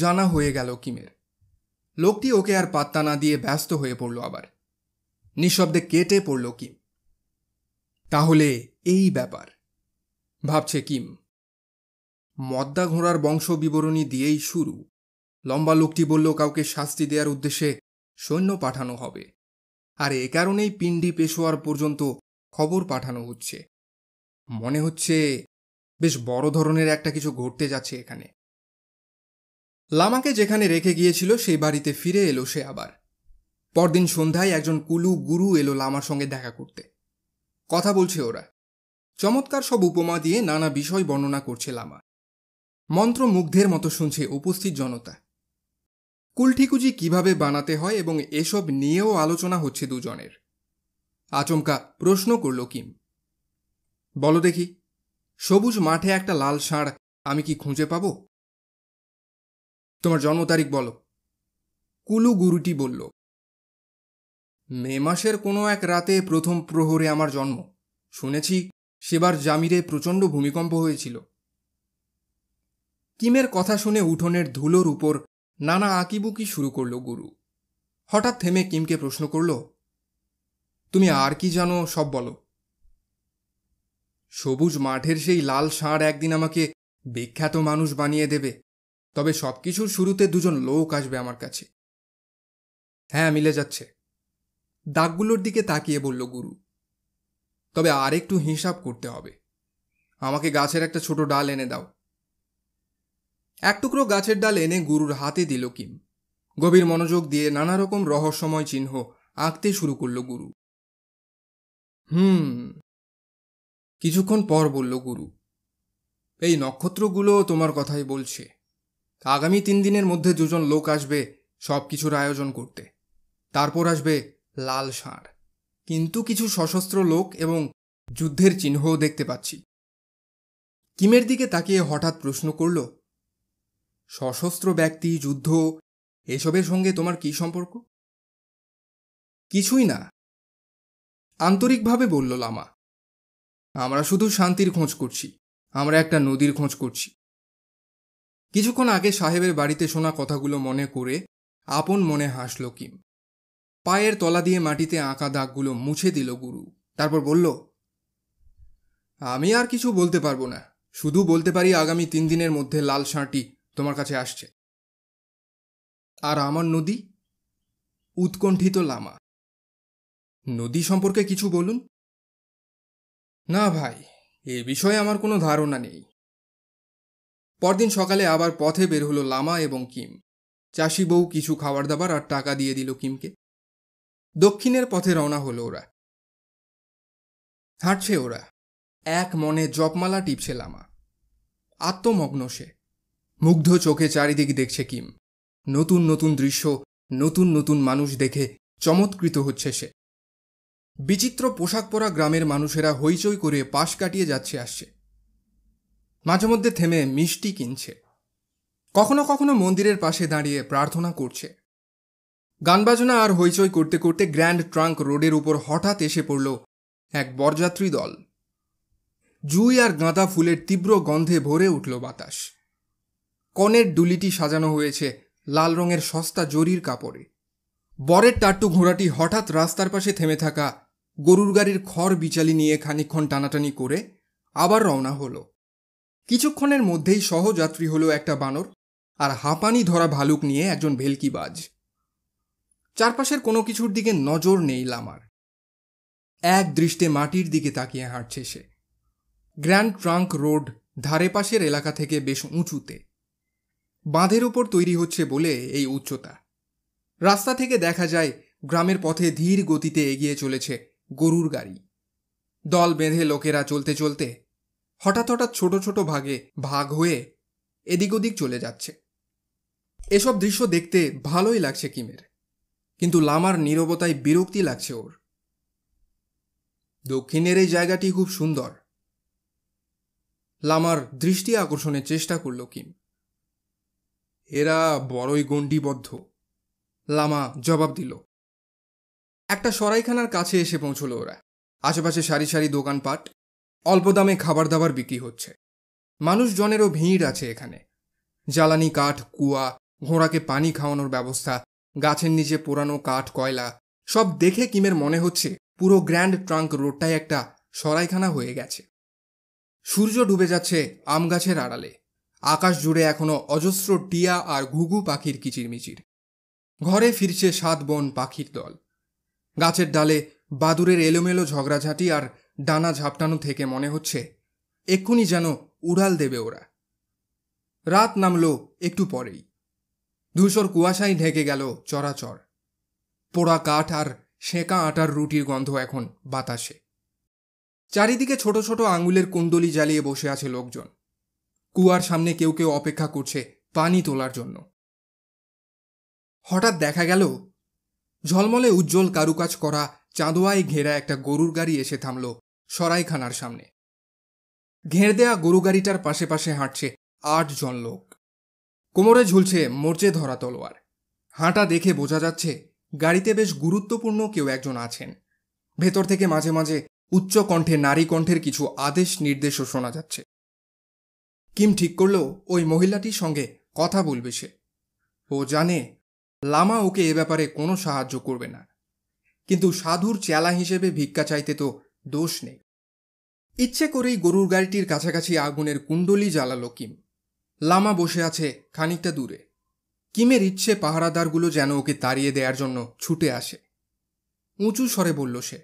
জানা হয়ে গেল কিমের লোকটি ওকে আর পাত্তা না দিয়ে ব্যস্ত হয়ে পড়ল আবার নিঃশব্দে কেটে পড়ল কিম তাহলে এই ব্যাপার ভাবছে কিম মদ্দা ঘোড়ার বংশ বিবরণী দিয়েই শুরু লম্বা লোকটি বলল কাউকে শাস্তি দেওয়ার উদ্দেশ্যে সৈন্য পাঠানো হবে আর এ কারণেই পিণ্ডি পেশোয়ার পর্যন্ত খবর পাঠানো হচ্ছে মনে হচ্ছে বেশ বড় ধরনের একটা কিছু ঘটতে যাচ্ছে এখানে লামাকে যেখানে রেখে গিয়েছিল সেই বাড়িতে ফিরে এলো সে আবার পরদিন সন্ধ্যায় একজন কুলু গুরু এলো লামার সঙ্গে দেখা করতে কথা বলছে ওরা চমৎকার সব উপমা দিয়ে নানা বিষয় বর্ণনা করছে লামা মন্ত্র মুগ্ধের মতো শুনছে উপস্থিত জনতা কুলঠিকুজি কিভাবে বানাতে হয় এবং এসব নিয়েও আলোচনা হচ্ছে দুজনের আচমকা প্রশ্ন করল কিম বলো দেখি সবুজ মাঠে একটা লাল ষাঁড় আমি কি খুঁজে পাব তোমার জন্ম তারিখ বলো কুলু গুরুটি বলল মে মাসের কোনো এক রাতে প্রথম প্রহরে আমার জন্ম শুনেছি সেবার জামিরে প্রচণ্ড ভূমিকম্প হয়েছিল কিমের কথা শুনে উঠোনের ধুলোর উপর নানা আঁকিবুকি শুরু করলো গুরু হঠাৎ থেমে কিমকে প্রশ্ন করল তুমি আর কি জানো সব বলো সবুজ মাঠের সেই লাল ষাঁড় একদিন আমাকে বিখ্যাত মানুষ বানিয়ে দেবে তবে সব কিছুর শুরুতে দুজন লোক আসবে আমার কাছে হ্যাঁ মিলে যাচ্ছে দাগগুলোর দিকে তাকিয়ে বলল গুরু তবে আর একটু হিসাব করতে হবে আমাকে গাছের একটা ছোট ডাল এনে দাও এক টুকরো গাছের ডাল এনে গুরুর হাতে দিল কিম গভীর মনোযোগ দিয়ে নানা রকম রহস্যময় চিহ্ন আঁকতে শুরু করল গুরু হুম কিছুক্ষণ পর বলল গুরু এই নক্ষত্রগুলো তোমার কথাই বলছে আগামী তিন দিনের মধ্যে দুজন লোক আসবে সব কিছুর আয়োজন করতে তারপর আসবে লাল ষাঁড় কিন্তু কিছু সশস্ত্র লোক এবং যুদ্ধের চিহ্নও দেখতে পাচ্ছি কিমের দিকে তাকিয়ে হঠাৎ প্রশ্ন করল সশস্ত্র ব্যক্তি যুদ্ধ এসবের সঙ্গে তোমার কি সম্পর্ক কিছুই না আন্তরিকভাবে বলল লামা আমরা শুধু শান্তির খোঁজ করছি আমরা একটা নদীর খোঁজ করছি কিছুক্ষণ আগে সাহেবের বাড়িতে শোনা কথাগুলো মনে করে আপন মনে হাসল কিম পায়ের তলা দিয়ে মাটিতে আঁকা দাগগুলো মুছে দিল গুরু তারপর বলল আমি আর কিছু বলতে পারবো না শুধু বলতে পারি আগামী তিন দিনের মধ্যে লাল সাঁটি তোমার কাছে আসছে আর আমার নদী উৎকণ্ঠিত লামা নদী সম্পর্কে কিছু বলুন না ভাই এ বিষয়ে আমার কোনো ধারণা নেই পরদিন সকালে আবার পথে বের হলো লামা এবং কিম চাষি বউ কিছু খাবার দাবার আর টাকা দিয়ে দিল কিমকে দক্ষিণের পথে রওনা হলো ওরা হাঁটছে ওরা এক মনে জপমালা টিপছে লামা আত্মমগ্ন সে মুগ্ধ চোখে চারিদিক দেখছে কিম নতুন নতুন দৃশ্য নতুন নতুন মানুষ দেখে চমৎকৃত হচ্ছে সে বিচিত্র পোশাক পরা গ্রামের মানুষেরা হইচই করে পাশ কাটিয়ে যাচ্ছে আসছে মাঝে মধ্যে থেমে মিষ্টি কিনছে কখনো কখনো মন্দিরের পাশে দাঁড়িয়ে প্রার্থনা করছে গানবাজনা আর হইচই করতে করতে গ্র্যান্ড ট্রাঙ্ক রোডের উপর হঠাৎ এসে পড়ল এক বরযাত্রী দল জুই আর গাঁদা ফুলের তীব্র গন্ধে ভরে উঠল বাতাস কনের ডুলিটি সাজানো হয়েছে লাল রঙের সস্তা জরির কাপড়ে বরের টাট্টু ঘোড়াটি হঠাৎ রাস্তার পাশে থেমে থাকা গরুর গাড়ির খড় বিচালি নিয়ে খানিক্ষণ টানাটানি করে আবার রওনা হলো কিছুক্ষণের মধ্যেই সহযাত্রী হলো একটা বানর আর হাঁপানি ধরা ভালুক নিয়ে একজন ভেলকিবাজ চারপাশের কোনো কিছুর দিকে নজর নেই লামার এক দৃষ্টে মাটির দিকে তাকিয়ে হাঁটছে সে গ্র্যান্ড ট্রাঙ্ক রোড ধারে পাশের এলাকা থেকে বেশ উঁচুতে বাঁধের ওপর তৈরি হচ্ছে বলে এই উচ্চতা রাস্তা থেকে দেখা যায় গ্রামের পথে ধীর গতিতে এগিয়ে চলেছে গরুর গাড়ি দল বেঁধে লোকেরা চলতে চলতে হঠাৎ হঠাৎ ছোট ছোট ভাগে ভাগ হয়ে এদিক ওদিক চলে যাচ্ছে এসব দৃশ্য দেখতে ভালোই লাগছে কিমের কিন্তু লামার নিরবতায় বিরক্তি লাগছে ওর দক্ষিণের এই জায়গাটি খুব সুন্দর লামার দৃষ্টি আকর্ষণের চেষ্টা করল কিম এরা বড়ই গণ্ডিবদ্ধ লামা জবাব দিল একটা সরাইখানার কাছে এসে পৌঁছল ওরা আশেপাশে সারি সারি দোকানপাট অল্প দামে খাবার দাবার বিক্রি হচ্ছে মানুষজনেরও ভিড় আছে এখানে জ্বালানি কাঠ কুয়া ঘোড়াকে পানি খাওয়ানোর ব্যবস্থা গাছের নিচে পোড়ানো কাঠ কয়লা সব দেখে কিমের মনে হচ্ছে পুরো গ্র্যান্ড ট্রাঙ্ক রোডটাই একটা সরাইখানা হয়ে গেছে সূর্য ডুবে যাচ্ছে আম গাছের আড়ালে আকাশ জুড়ে এখনও অজস্র টিয়া আর ঘুঘু পাখির কিচিরমিচির ঘরে ফিরছে সাত বন পাখির দল গাছের ডালে বাদুরের এলোমেলো ঝগড়াঝাঁটি আর ডানা ঝাপটানো থেকে মনে হচ্ছে এক্ষুনি যেন উড়াল দেবে ওরা রাত নামল একটু পরেই ধূসর কুয়াশায় ঢেকে গেল চরাচর পোড়া কাঠ আর সেঁকা আটার রুটির গন্ধ এখন বাতাসে চারিদিকে ছোট ছোট আঙুলের কুণ্ডলি জ্বালিয়ে বসে আছে লোকজন কুয়ার সামনে কেউ কেউ অপেক্ষা করছে পানি তোলার জন্য হঠাৎ দেখা গেল ঝলমলে উজ্জ্বল কারুকাজ করা চাঁদোয়ায় ঘেরা একটা গরুর গাড়ি এসে থামল সরাইখানার সামনে ঘের দেয়া গরু গাড়িটার পাশে পাশে হাঁটছে আট জন লোক কোমরে ঝুলছে মরচে ধরা তলোয়ার হাঁটা দেখে বোঝা যাচ্ছে গাড়িতে বেশ গুরুত্বপূর্ণ কেউ একজন আছেন ভেতর থেকে মাঝে মাঝে উচ্চ কণ্ঠে নারী কণ্ঠের কিছু আদেশ নির্দেশও শোনা যাচ্ছে কিম ঠিক করল ওই মহিলাটির সঙ্গে কথা বলবে সে ও জানে লামা ওকে এ ব্যাপারে কোনো সাহায্য করবে না কিন্তু সাধুর চেলা হিসেবে ভিক্ষা চাইতে তো দোষ নেই ইচ্ছে করেই গরুর গাড়িটির কাছাকাছি আগুনের কুণ্ডলি জ্বালালো কিম লামা বসে আছে খানিকটা দূরে কিমের ইচ্ছে পাহারাদারগুলো যেন ওকে তাড়িয়ে দেওয়ার জন্য ছুটে আসে উঁচু স্বরে বলল সে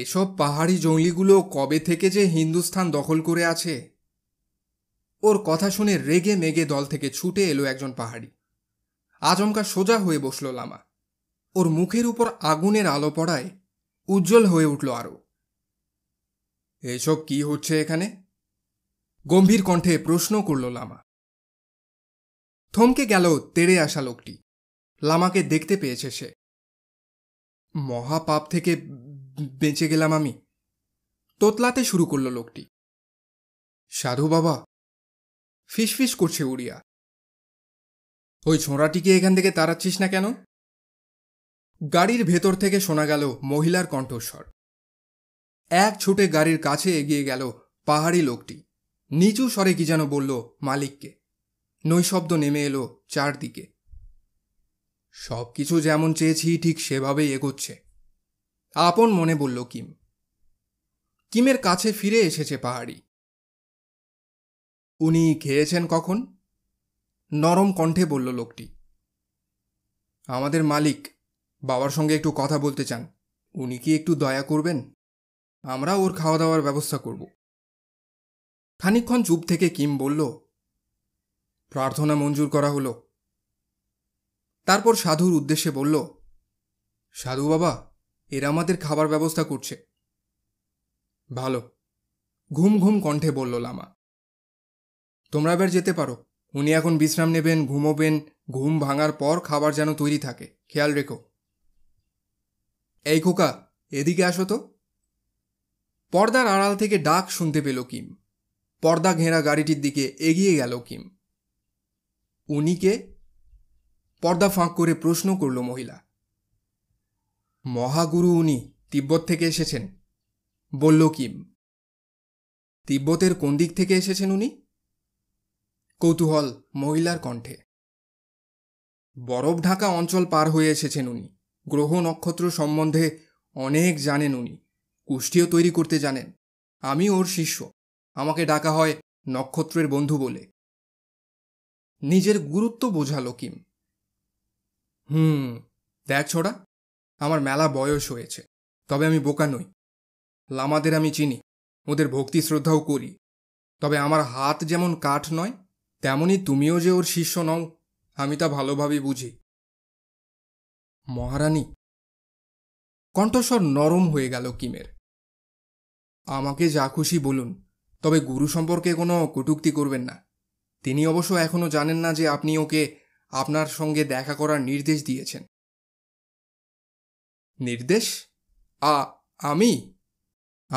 এসব পাহাড়ি জঙ্গলিগুলো কবে থেকে যে হিন্দুস্থান দখল করে আছে ওর কথা শুনে রেগে মেগে দল থেকে ছুটে এলো একজন পাহাড়ি আচমকা সোজা হয়ে বসল লামা ওর মুখের উপর আগুনের আলো পড়ায় উজ্জ্বল হয়ে উঠল আরও এসব কি হচ্ছে এখানে গম্ভীর কণ্ঠে প্রশ্ন করল লামা থমকে গেল তেড়ে আসা লোকটি লামাকে দেখতে পেয়েছে সে মহাপাপ থেকে বেঁচে গেলাম আমি তোতলাতে শুরু করল লোকটি সাধু বাবা ফিসফিস করছে উড়িয়া ওই ছোঁড়াটিকে এখান থেকে তাড়াচ্ছিস না কেন গাড়ির ভেতর থেকে শোনা গেল মহিলার কণ্ঠস্বর এক ছুটে গাড়ির কাছে এগিয়ে গেল পাহাড়ি লোকটি নিচু স্বরে কি যেন বলল মালিককে নৈশব্দ নেমে এলো চারদিকে সব কিছু যেমন চেয়েছি ঠিক সেভাবেই এগোচ্ছে আপন মনে বলল কিম কিমের কাছে ফিরে এসেছে পাহাড়ি উনি খেয়েছেন কখন নরম কণ্ঠে বলল লোকটি আমাদের মালিক বাবার সঙ্গে একটু কথা বলতে চান উনি কি একটু দয়া করবেন আমরা ওর খাওয়া দাওয়ার ব্যবস্থা করব খানিক্ষণ চুপ থেকে কিম বলল প্রার্থনা মঞ্জুর করা হলো তারপর সাধুর উদ্দেশ্যে বলল সাধু বাবা এরা আমাদের খাবার ব্যবস্থা করছে ভালো ঘুম ঘুম কণ্ঠে বলল লামা তোমরা এবার যেতে পারো উনি এখন বিশ্রাম নেবেন ঘুমোবেন ঘুম ভাঙার পর খাবার যেন তৈরি থাকে খেয়াল রেখো এই খোকা এদিকে আসো তো পর্দার আড়াল থেকে ডাক শুনতে পেল কিম পর্দা ঘেরা গাড়িটির দিকে এগিয়ে গেল কিম উনি কে পর্দা ফাঁক করে প্রশ্ন করল মহিলা মহাগুরু উনি তিব্বত থেকে এসেছেন বলল কিম তিব্বতের কোন দিক থেকে এসেছেন উনি কৌতূহল মহিলার কণ্ঠে বরফ ঢাকা অঞ্চল পার হয়ে এসেছেন উনি গ্রহ নক্ষত্র সম্বন্ধে অনেক জানেন উনি কুষ্টিও তৈরি করতে জানেন আমি ওর শিষ্য আমাকে ডাকা হয় নক্ষত্রের বন্ধু বলে নিজের গুরুত্ব বোঝালো কিম হুম দেখ ছোড়া আমার মেলা বয়স হয়েছে তবে আমি বোকা নই লামাদের আমি চিনি ওদের ভক্তি শ্রদ্ধাও করি তবে আমার হাত যেমন কাঠ নয় তেমনি তুমিও যে ওর শিষ্য নও আমি তা ভালোভাবেই বুঝি মহারানী কণ্ঠস্বর নরম হয়ে গেল কিমের আমাকে যা খুশি বলুন তবে গুরু সম্পর্কে কোনো কটুক্তি করবেন না তিনি অবশ্য এখনও জানেন না যে আপনি ওকে আপনার সঙ্গে দেখা করার নির্দেশ দিয়েছেন নির্দেশ আ আমি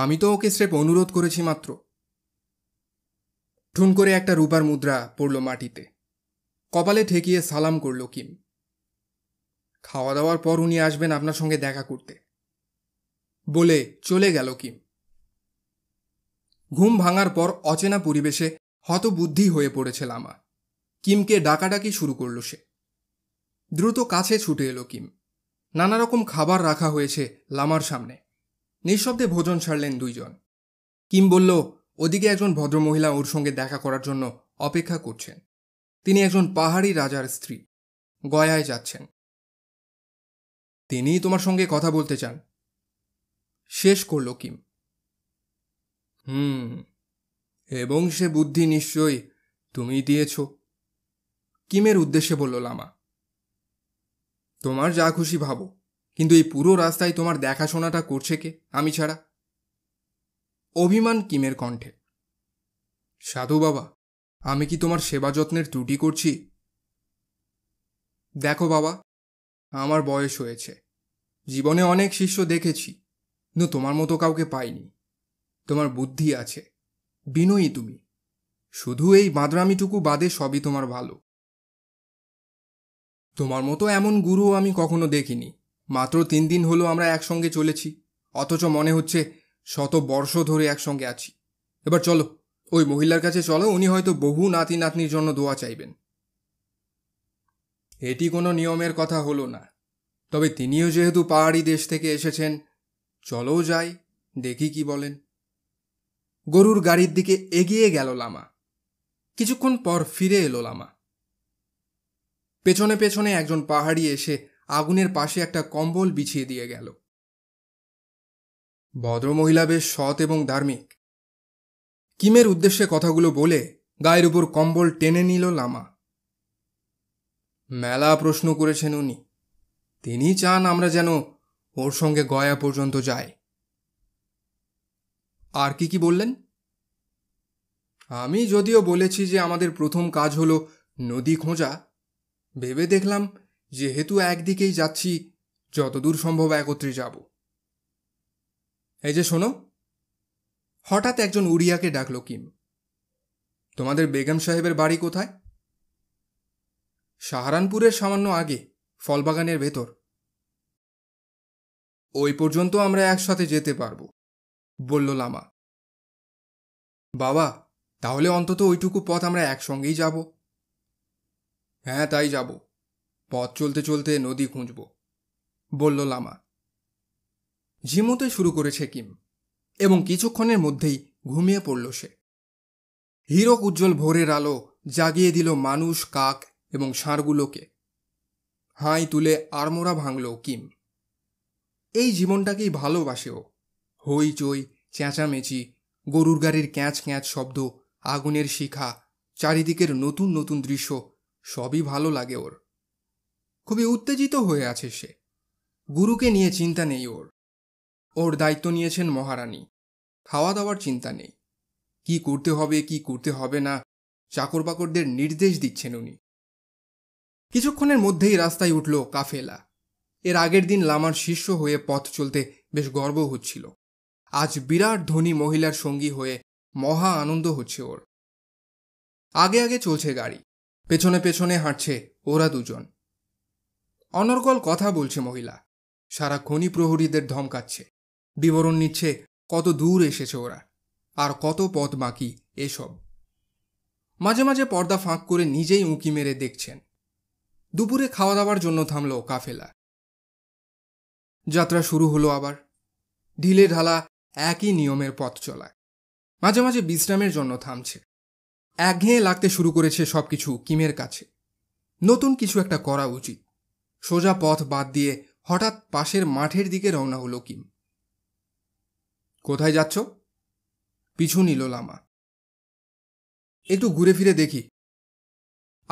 আমি তো ওকে স্রেফ অনুরোধ করেছি মাত্র ঠুন করে একটা রূপার মুদ্রা পড়ল মাটিতে কপালে ঠেকিয়ে সালাম করল কিম খাওয়া দাওয়ার পর উনি আসবেন আপনার সঙ্গে দেখা করতে বলে চলে গেল কিম ঘুম ভাঙার পর অচেনা পরিবেশে হতবুদ্ধি হয়ে পড়েছে লামা কিমকে ডাকাডাকি শুরু করল সে দ্রুত কাছে ছুটে এলো কিম নানা রকম খাবার রাখা হয়েছে লামার সামনে নিঃশব্দে ভোজন ছাড়লেন দুইজন কিম বলল ওদিকে একজন ভদ্রমহিলা ওর সঙ্গে দেখা করার জন্য অপেক্ষা করছেন তিনি একজন পাহাড়ি রাজার স্ত্রী গয়ায় যাচ্ছেন তিনি তোমার সঙ্গে কথা বলতে চান শেষ করল কিম হুম এবং সে বুদ্ধি নিশ্চয়ই তুমি দিয়েছ কিমের উদ্দেশ্যে বলল লামা তোমার যা খুশি ভাবো কিন্তু এই পুরো রাস্তায় তোমার দেখাশোনাটা করছে কে আমি ছাড়া অভিমান কিমের কণ্ঠে সাধু বাবা আমি কি তোমার সেবা যত্নের ত্রুটি করছি দেখো বাবা আমার বয়স হয়েছে জীবনে অনেক শিষ্য দেখেছি কিন্তু তোমার মতো কাউকে পাইনি তোমার বুদ্ধি আছে বিনয়ী তুমি শুধু এই বাঁদরামিটুকু বাদে সবই তোমার ভালো তোমার মতো এমন গুরু আমি কখনো দেখিনি মাত্র তিন দিন হলো আমরা একসঙ্গে চলেছি অথচ মনে হচ্ছে শত বর্ষ ধরে একসঙ্গে আছি এবার চলো ওই মহিলার কাছে চলো উনি হয়তো বহু নাতি নাতনির জন্য দোয়া চাইবেন এটি কোনো নিয়মের কথা হলো না তবে তিনিও যেহেতু পাহাড়ি দেশ থেকে এসেছেন চলো যাই দেখি কি বলেন গরুর গাড়ির দিকে এগিয়ে গেল লামা কিছুক্ষণ পর ফিরে এলো লামা পেছনে পেছনে একজন পাহাড়ি এসে আগুনের পাশে একটা কম্বল বিছিয়ে দিয়ে গেল ভদ্রমহিলা বেশ সৎ এবং ধার্মিক কিমের উদ্দেশ্যে কথাগুলো বলে গায়ের উপর কম্বল টেনে নিল লামা মেলা প্রশ্ন করেছেন উনি তিনি চান আমরা যেন ওর সঙ্গে গয়া পর্যন্ত যাই আর কি কি বললেন আমি যদিও বলেছি যে আমাদের প্রথম কাজ হলো নদী খোঁজা ভেবে দেখলাম যেহেতু একদিকেই যাচ্ছি যতদূর সম্ভব একত্রে যাবো এই যে শোনো হঠাৎ একজন উড়িয়াকে ডাকল কিম তোমাদের বেগম সাহেবের বাড়ি কোথায় সাহারানপুরের সামান্য আগে ফলবাগানের ভেতর ওই পর্যন্ত আমরা একসাথে যেতে পারবো বলল লামা বাবা তাহলে অন্তত ওইটুকু পথ আমরা একসঙ্গেই যাব হ্যাঁ তাই যাব পথ চলতে চলতে নদী খুঁজব বলল লামা ঝিমুতে শুরু করেছে কিম এবং কিছুক্ষণের মধ্যেই ঘুমিয়ে পড়ল সে হিরক উজ্জ্বল ভোরের আলো জাগিয়ে দিল মানুষ কাক এবং ষাঁড়গুলোকে হাই তুলে আড়মোড়া ভাঙল কিম এই জীবনটাকেই ভালোবাসে ও হইচই চেঁচামেচি গরুর গাড়ির ক্যাঁচ ক্যাঁচ শব্দ আগুনের শিখা চারিদিকের নতুন নতুন দৃশ্য সবই ভালো লাগে ওর খুবই উত্তেজিত হয়ে আছে সে গুরুকে নিয়ে চিন্তা নেই ওর ওর দায়িত্ব নিয়েছেন মহারানী খাওয়া দাওয়ার চিন্তা নেই কি করতে হবে কি করতে হবে না চাকর বাকরদের নির্দেশ দিচ্ছেন উনি কিছুক্ষণের মধ্যেই রাস্তায় উঠল কাফেলা এর আগের দিন লামার শিষ্য হয়ে পথ চলতে বেশ গর্ব হচ্ছিল আজ বিরাট ধনী মহিলার সঙ্গী হয়ে মহা আনন্দ হচ্ছে ওর আগে আগে চলছে গাড়ি পেছনে পেছনে হাঁটছে ওরা দুজন অনর্গল কথা বলছে মহিলা সারাক্ষণই প্রহরীদের ধমকাচ্ছে বিবরণ নিচ্ছে কত দূর এসেছে ওরা আর কত পথ বাকি এসব মাঝে মাঝে পর্দা ফাঁক করে নিজেই উঁকি মেরে দেখছেন দুপুরে খাওয়া দাওয়ার জন্য থামল কাফেলা যাত্রা শুরু হলো আবার ঢিলে ঢালা একই নিয়মের পথ চলায় মাঝে মাঝে বিশ্রামের জন্য থামছে একঘেয়ে লাগতে শুরু করেছে সব কিছু কিমের কাছে নতুন কিছু একটা করা উচিত সোজা পথ বাদ দিয়ে হঠাৎ পাশের মাঠের দিকে রওনা হলো কিম কোথায় যাচ্ছ পিছু নিল লামা একটু ঘুরে ফিরে দেখি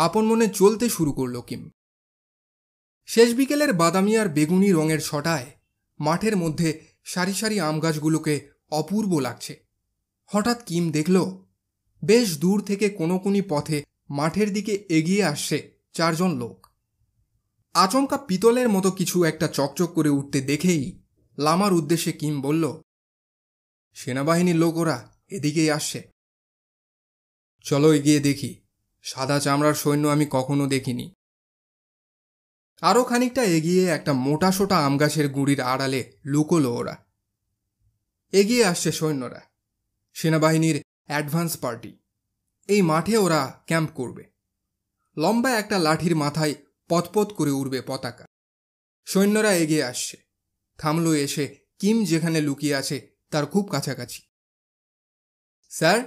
আপন মনে চলতে শুরু করল কিম শেষ বিকেলের বাদামি আর বেগুনি রঙের ছটায় মাঠের মধ্যে সারি সারি আম গাছগুলোকে অপূর্ব লাগছে হঠাৎ কিম দেখল বেশ দূর থেকে কোনো কোনি পথে মাঠের দিকে এগিয়ে আসছে চারজন লোক আচমকা পিতলের মতো কিছু একটা চকচক করে উঠতে দেখেই লামার উদ্দেশ্যে কিম বলল সেনাবাহিনীর লোক ওরা এদিকেই আসছে চলো এগিয়ে দেখি সাদা চামড়ার সৈন্য আমি কখনো দেখিনি আরও খানিকটা এগিয়ে একটা মোটা সোটা আম গাছের গুড়ির আড়ালে লুকোলো ওরা এগিয়ে আসছে সৈন্যরা সেনাবাহিনীর অ্যাডভান্স পার্টি এই মাঠে ওরা ক্যাম্প করবে লম্বা একটা লাঠির মাথায় পথপথ করে উড়বে পতাকা সৈন্যরা এগিয়ে আসছে থামলো এসে কিম যেখানে লুকিয়ে আছে তার খুব কাছাকাছি স্যার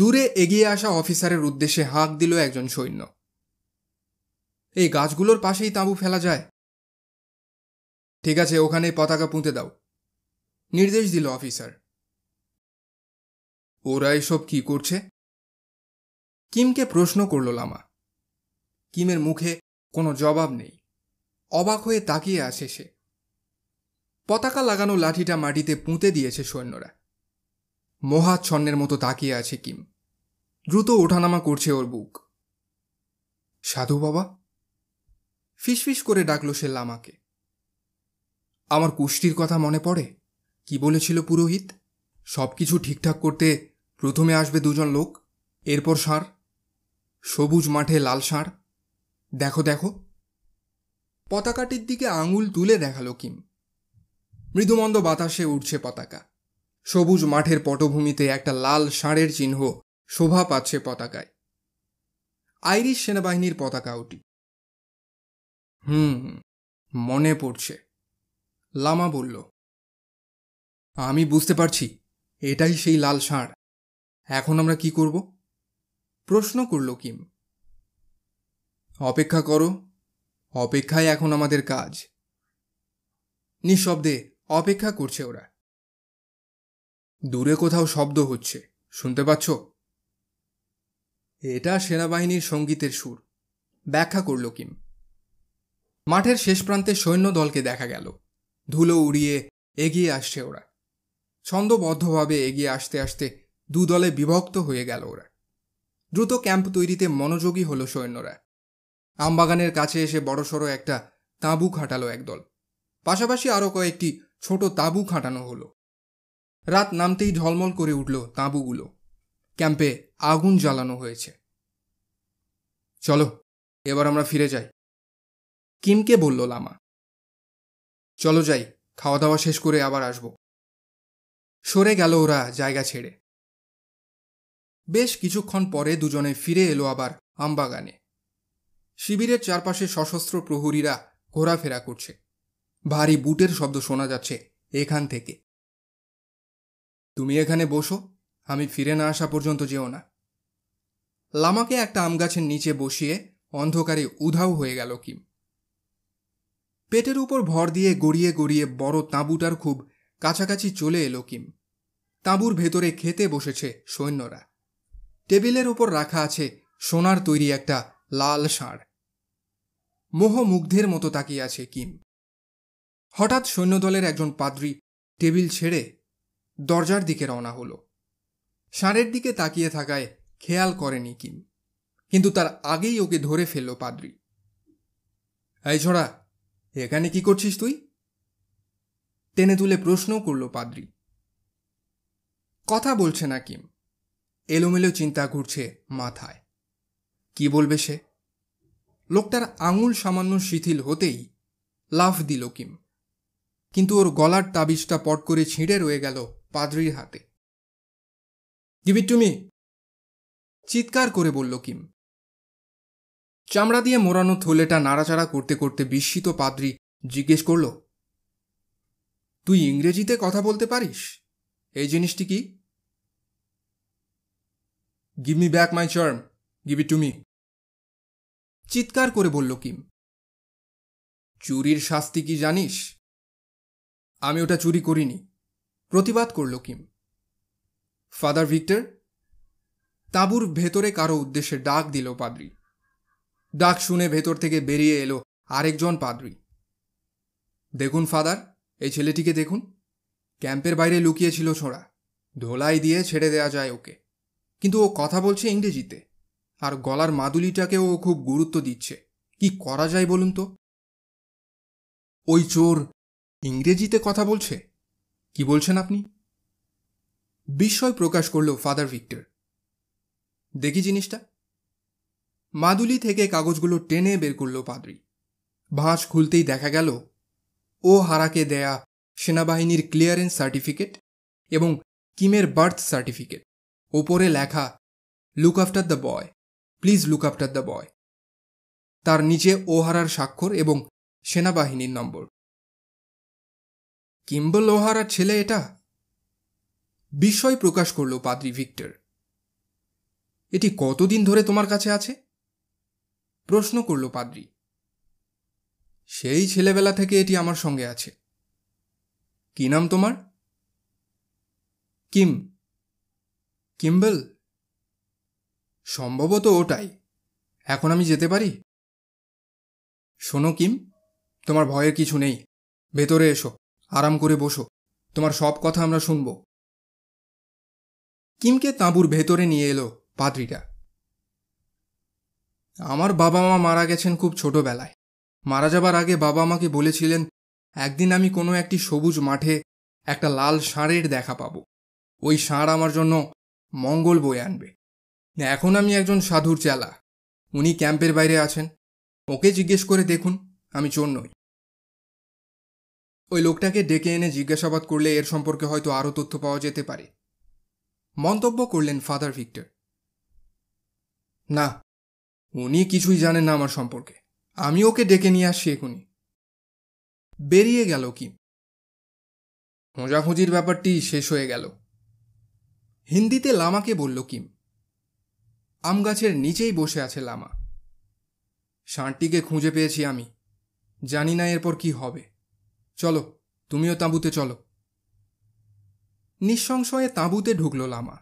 দূরে এগিয়ে আসা অফিসারের উদ্দেশ্যে হাঁক দিল একজন সৈন্য এই গাছগুলোর পাশেই তাঁবু ফেলা যায় ঠিক আছে ওখানে পতাকা পুঁতে দাও নির্দেশ দিল অফিসার ওরা এসব কি করছে কিমকে প্রশ্ন করল লামা কিমের মুখে কোনো জবাব নেই অবাক হয়ে তাকিয়ে আছে সে পতাকা লাগানো লাঠিটা মাটিতে পুঁতে দিয়েছে সৈন্যরা মহাচ্ছন্নের মতো তাকিয়ে আছে কিম দ্রুত ওঠানামা করছে ওর বুক সাধু বাবা ফিসফিস করে ডাকলো সে লামাকে আমার কুষ্টির কথা মনে পড়ে কি বলেছিল পুরোহিত সব কিছু ঠিকঠাক করতে প্রথমে আসবে দুজন লোক এরপর ষাঁড় সবুজ মাঠে লাল ষাঁড় দেখো দেখো পতাকাটির দিকে আঙুল তুলে দেখালো কিম মৃদুমন্দ বাতাসে উঠছে পতাকা সবুজ মাঠের পটভূমিতে একটা লাল ষাঁড়ের চিহ্ন শোভা পাচ্ছে পতাকায় আইরিশ সেনাবাহিনীর পতাকা ওটি হুম মনে পড়ছে লামা বলল আমি বুঝতে পারছি এটাই সেই লাল ষাঁড় এখন আমরা কি করব প্রশ্ন করল কিম অপেক্ষা করো অপেক্ষায় এখন আমাদের কাজ নিঃশব্দে অপেক্ষা করছে ওরা দূরে কোথাও শব্দ হচ্ছে শুনতে পাচ্ছ এটা সেনাবাহিনীর সঙ্গীতের সুর ব্যাখ্যা করল কিম মাঠের শেষ প্রান্তে সৈন্য দলকে দেখা গেল ধুলো উড়িয়ে এগিয়ে আসছে ওরা ছন্দবদ্ধভাবে এগিয়ে আসতে আসতে দু দলে বিভক্ত হয়ে গেল ওরা দ্রুত ক্যাম্প তৈরিতে মনোযোগী হলো সৈন্যরা আমবাগানের কাছে এসে বড়সড় একটা তাঁবু খাটালো একদল পাশাপাশি আরও কয়েকটি ছোট তাঁবু খাটানো হলো রাত নামতেই ঝলমল করে উঠল তাঁবুগুলো ক্যাম্পে আগুন জ্বালানো হয়েছে চলো এবার আমরা ফিরে যাই কিমকে বলল লামা চলো যাই খাওয়া দাওয়া শেষ করে আবার আসব সরে গেল ওরা জায়গা ছেড়ে বেশ কিছুক্ষণ পরে দুজনে ফিরে এলো আবার আমবাগানে শিবিরের চারপাশে সশস্ত্র প্রহরীরা ঘোরাফেরা করছে ভারী বুটের শব্দ শোনা যাচ্ছে এখান থেকে তুমি এখানে বসো আমি ফিরে না আসা পর্যন্ত যেও না লামাকে একটা আম গাছের নিচে বসিয়ে অন্ধকারে উধাও হয়ে গেল কিম পেটের উপর ভর দিয়ে গড়িয়ে গড়িয়ে বড় তাঁবুটার খুব কাছাকাছি চলে এলো কিম তাঁবুর ভেতরে খেতে বসেছে সৈন্যরা টেবিলের উপর রাখা আছে সোনার তৈরি একটা লাল ষাঁড় মোহ মুগ্ধের মতো তাকিয়ে আছে কিম হঠাৎ সৈন্যদলের একজন পাদ্রী টেবিল ছেড়ে দরজার দিকে রওনা হলো ষাঁড়ের দিকে তাকিয়ে থাকায় খেয়াল করেনি কিম কিন্তু তার আগেই ওকে ধরে ফেলল পাদ্রি এই ছড়া এখানে কি করছিস তুই টেনে তুলে প্রশ্ন করল পাদ্রি কথা বলছে না কিম এলোমেলো চিন্তা ঘুরছে মাথায় কি বলবে সে লোকটার আঙুল সামান্য শিথিল হতেই লাফ দিল কিম কিন্তু ওর গলার তাবিজটা পট করে ছিঁড়ে রয়ে গেল পাদ্রির হাতে গিভ টু মি চিৎকার করে বলল কিম চামড়া দিয়ে মোড়ানো থলেটা নাড়াচাড়া করতে করতে বিস্মিত পাদ্রি জিজ্ঞেস করল তুই ইংরেজিতে কথা বলতে পারিস এই জিনিসটি কি give me back my charm give it to me চিৎকার করে বলল কিম চুরির শাস্তি কি জানিস আমি ওটা চুরি করিনি প্রতিবাদ করল কিম ফাদার ভিক্টর তাঁবুর ভেতরে কারো উদ্দেশ্যে ডাক দিল পাদ্রি ডাক শুনে ভেতর থেকে বেরিয়ে এলো আরেকজন পাদ্রি দেখুন ফাদার এই ছেলেটিকে দেখুন ক্যাম্পের বাইরে লুকিয়েছিল ছোঁড়া ধোলাই দিয়ে ছেড়ে দেয়া যায় ওকে কিন্তু ও কথা বলছে ইংরেজিতে আর গলার মাদুলিটাকে ও খুব গুরুত্ব দিচ্ছে কি করা যায় বলুন তো ওই চোর ইংরেজিতে কথা বলছে কি বলছেন আপনি বিস্ময় প্রকাশ করল ফাদার ভিক্টর দেখি জিনিসটা মাদুলি থেকে কাগজগুলো টেনে বের করল পাদ্রি ভাঁজ খুলতেই দেখা গেল ও হারাকে দেয়া সেনাবাহিনীর ক্লিয়ারেন্স সার্টিফিকেট এবং কিমের বার্থ সার্টিফিকেট ওপরে লেখা look after the boy please look after the boy তার নিচে ওহারার স্বাক্ষর এবং সেনাবাহিনীর নম্বর কিম্বল ওহারা ছেলে এটা বিস্ময় প্রকাশ করল পাদ্রি ভিক্টর এটি কতদিন ধরে তোমার কাছে আছে প্রশ্ন করল পাদ্রি সেই ছেলেবেলা থেকে এটি আমার সঙ্গে আছে কি নাম তোমার কিম কিম্বল সম্ভবত ওটাই এখন আমি যেতে পারি শোনো কিম তোমার ভয়ের কিছু নেই ভেতরে এসো আরাম করে বসো তোমার সব কথা আমরা শুনব কিমকে তাঁবুর ভেতরে নিয়ে এলো পাদ্রিটা আমার বাবা মা মারা গেছেন খুব ছোটবেলায় মারা যাবার আগে বাবা আমাকে বলেছিলেন একদিন আমি কোনো একটি সবুজ মাঠে একটা লাল ষাঁড়ের দেখা পাব ওই ষাঁড় আমার জন্য মঙ্গল বয়ে আনবে এখন আমি একজন সাধুর চেলা উনি ক্যাম্পের বাইরে আছেন ওকে জিজ্ঞেস করে দেখুন আমি চোর নই ওই লোকটাকে ডেকে এনে জিজ্ঞাসাবাদ করলে এর সম্পর্কে হয়তো আরও তথ্য পাওয়া যেতে পারে মন্তব্য করলেন ফাদার ভিক্টর না উনি কিছুই জানেন না আমার সম্পর্কে আমি ওকে ডেকে নিয়ে আসি এখনই বেরিয়ে গেল কি খোঁজাখুঁজির ব্যাপারটি শেষ হয়ে গেল হিন্দিতে লামাকে বলল কিম আম গাছের নিচেই বসে আছে লামা ষাঁড়টিকে খুঁজে পেয়েছি আমি জানি না এরপর কি হবে চলো তুমিও তাঁবুতে চলো নিঃসংশয়ে তাঁবুতে ঢুকল লামা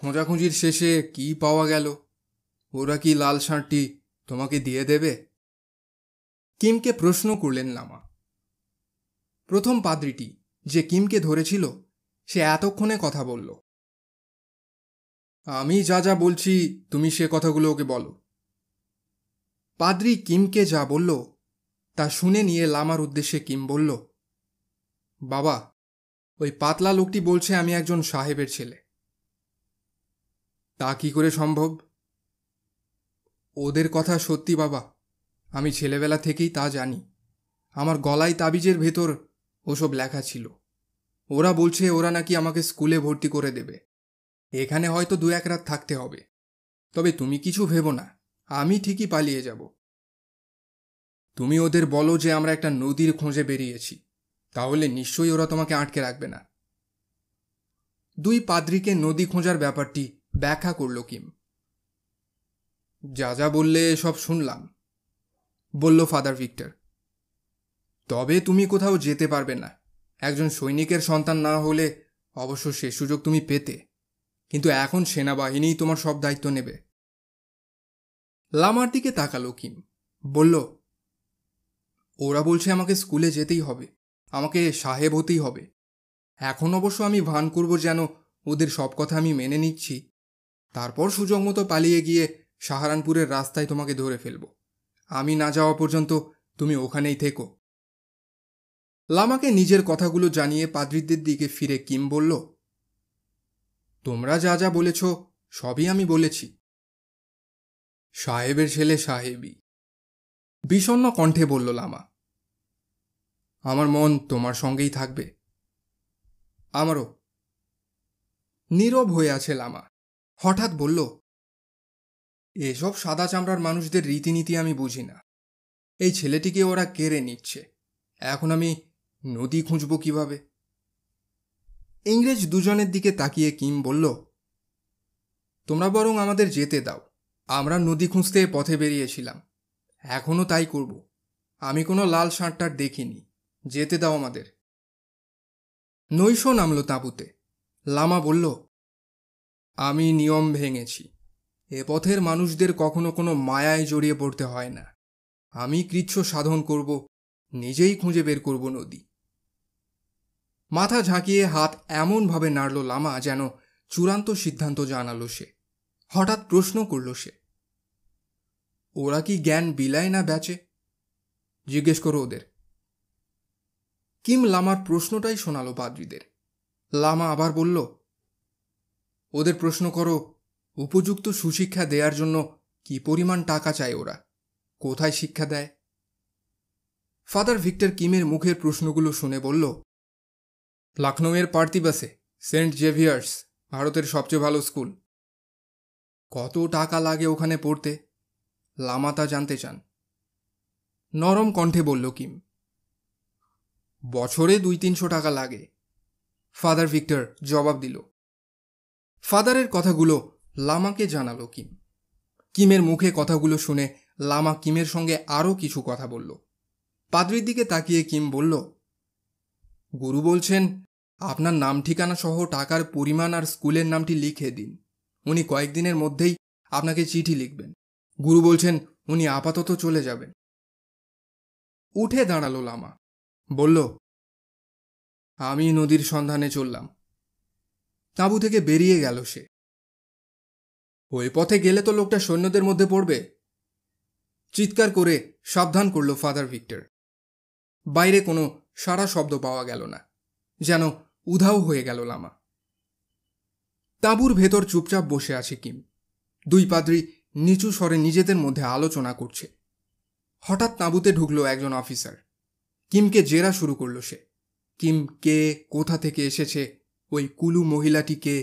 খোঁজাখুঁজির শেষে কি পাওয়া গেল ওরা কি লাল ষাঁড়টি তোমাকে দিয়ে দেবে কিমকে প্রশ্ন করলেন লামা প্রথম পাদ্রিটি যে কিমকে ধরেছিল সে এতক্ষণে কথা বলল আমি যা যা বলছি তুমি সে কথাগুলো ওকে বলো পাদ্রি কিমকে যা বলল তা শুনে নিয়ে লামার উদ্দেশ্যে কিম বলল বাবা ওই পাতলা লোকটি বলছে আমি একজন সাহেবের ছেলে তা কি করে সম্ভব ওদের কথা সত্যি বাবা আমি ছেলেবেলা থেকেই তা জানি আমার গলায় তাবিজের ভেতর ওসব লেখা ছিল ওরা বলছে ওরা নাকি আমাকে স্কুলে ভর্তি করে দেবে এখানে হয়তো দু এক রাত থাকতে হবে তবে তুমি কিছু ভেবো না আমি ঠিকই পালিয়ে যাব তুমি ওদের বলো যে আমরা একটা নদীর খোঁজে বেরিয়েছি তাহলে নিশ্চয়ই ওরা তোমাকে আটকে রাখবে না দুই পাদ্রিকে নদী খোঁজার ব্যাপারটি ব্যাখ্যা করল কিম যা যা বললে সব শুনলাম বলল ফাদার ভিক্টর তবে তুমি কোথাও যেতে পারবে না একজন সৈনিকের সন্তান না হলে অবশ্য সে সুযোগ তুমি পেতে কিন্তু এখন সেনাবাহিনী তোমার সব দায়িত্ব নেবে লামার দিকে তাকালো কিম বলল ওরা বলছে আমাকে স্কুলে যেতেই হবে আমাকে সাহেব হতেই হবে এখন অবশ্য আমি ভান করব যেন ওদের সব কথা আমি মেনে নিচ্ছি তারপর সুযোগ মতো পালিয়ে গিয়ে সাহারানপুরের রাস্তায় তোমাকে ধরে ফেলব আমি না যাওয়া পর্যন্ত তুমি ওখানেই থেকো লামাকে নিজের কথাগুলো জানিয়ে পাদ্রিদের দিকে ফিরে কিম বলল তোমরা যা যা বলেছ সবই আমি বলেছি সাহেবের ছেলে সাহেবই বিষণ্ন কণ্ঠে বলল লামা আমার মন তোমার সঙ্গেই থাকবে আমারও নীরব হয়ে আছে লামা হঠাৎ বলল এসব সাদা চামড়ার মানুষদের রীতিনীতি আমি বুঝি না এই ছেলেটিকে ওরা কেড়ে নিচ্ছে এখন আমি নদী খুঁজব কিভাবে ইংরেজ দুজনের দিকে তাকিয়ে কিম বলল তোমরা বরং আমাদের যেতে দাও আমরা নদী খুঁজতে পথে বেরিয়েছিলাম এখনও তাই করব আমি কোনো লাল সাঁটটার দেখিনি যেতে দাও আমাদের নৈশ নামলো তাঁবুতে লামা বলল আমি নিয়ম ভেঙেছি এ পথের মানুষদের কখনো কোনো মায়ায় জড়িয়ে পড়তে হয় না আমি কৃচ্ছ সাধন করব নিজেই খুঁজে বের করব নদী মাথা ঝাঁকিয়ে হাত এমনভাবে নাড়ল লামা যেন চূড়ান্ত সিদ্ধান্ত জানালো সে হঠাৎ প্রশ্ন করল সে ওরা কি জ্ঞান বিলায় না বেচে জিজ্ঞেস করো ওদের কিম লামার প্রশ্নটাই শোনালো পাদ্রিদের লামা আবার বলল ওদের প্রশ্ন করো উপযুক্ত সুশিক্ষা দেওয়ার জন্য কি পরিমাণ টাকা চায় ওরা কোথায় শিক্ষা দেয় ফাদার ভিক্টর কিমের মুখের প্রশ্নগুলো শুনে বলল লখনৌয়ের পার্তিবাসে সেন্ট জেভিয়ার্স ভারতের সবচেয়ে ভালো স্কুল কত টাকা লাগে ওখানে পড়তে লামাতা জানতে চান নরম কণ্ঠে বলল কিম বছরে দুই তিনশো টাকা লাগে ফাদার ভিক্টর জবাব দিল ফাদারের কথাগুলো লামাকে জানাল কিম কিমের মুখে কথাগুলো শুনে লামা কিমের সঙ্গে আরও কিছু কথা বলল পাদ্রির দিকে তাকিয়ে কিম বলল গুরু বলছেন আপনার নাম ঠিকানা সহ টাকার পরিমাণ আর স্কুলের নামটি লিখে দিন উনি কয়েকদিনের মধ্যেই আপনাকে চিঠি লিখবেন গুরু বলছেন উনি আপাতত চলে যাবেন উঠে দাঁড়ালো লামা বলল আমি নদীর সন্ধানে চললাম তাঁবু থেকে বেরিয়ে গেল সে ওই পথে গেলে তো লোকটা সৈন্যদের মধ্যে পড়বে চিৎকার করে সাবধান করল ফাদার ভিক্টর বাইরে কোনো সারা শব্দ পাওয়া গেল না যেন উধাও হয়ে গেল লামা তাঁবুর ভেতর চুপচাপ বসে আছে কিম দুই পাদ্রী নিচু স্বরে নিজেদের মধ্যে আলোচনা করছে হঠাৎ তাঁবুতে ঢুকল একজন অফিসার কিমকে জেরা শুরু করলো সে কিম কে কোথা থেকে এসেছে ওই কুলু মহিলাটি কে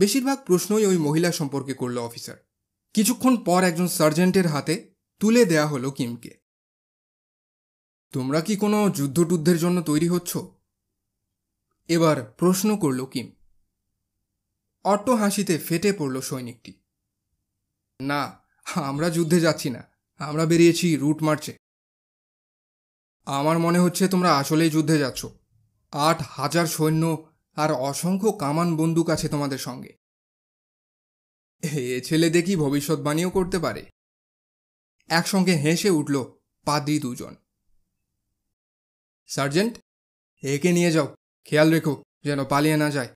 বেশিরভাগ প্রশ্নই ওই মহিলা সম্পর্কে করল অফিসার কিছুক্ষণ পর একজন সার্জেন্টের হাতে তুলে দেয়া হলো কিমকে তোমরা কি কোনো যুদ্ধটুদ্ধের জন্য তৈরি হচ্ছ এবার প্রশ্ন করল কিম অট্ট হাসিতে ফেটে পড়ল সৈনিকটি না আমরা যুদ্ধে যাচ্ছি না আমরা বেরিয়েছি রুট মার্চে আমার মনে হচ্ছে তোমরা আসলেই যুদ্ধে যাচ্ছ আট হাজার সৈন্য আর অসংখ্য কামান বন্দুক আছে তোমাদের সঙ্গে এ ছেলে দেখি ভবিষ্যৎবাণীও করতে পারে একসঙ্গে হেসে উঠল পাদ্রি দুজন সার্জেন্ট একে নিয়ে যাও খেয়াল রেখো যেন পালিয়ে না যায়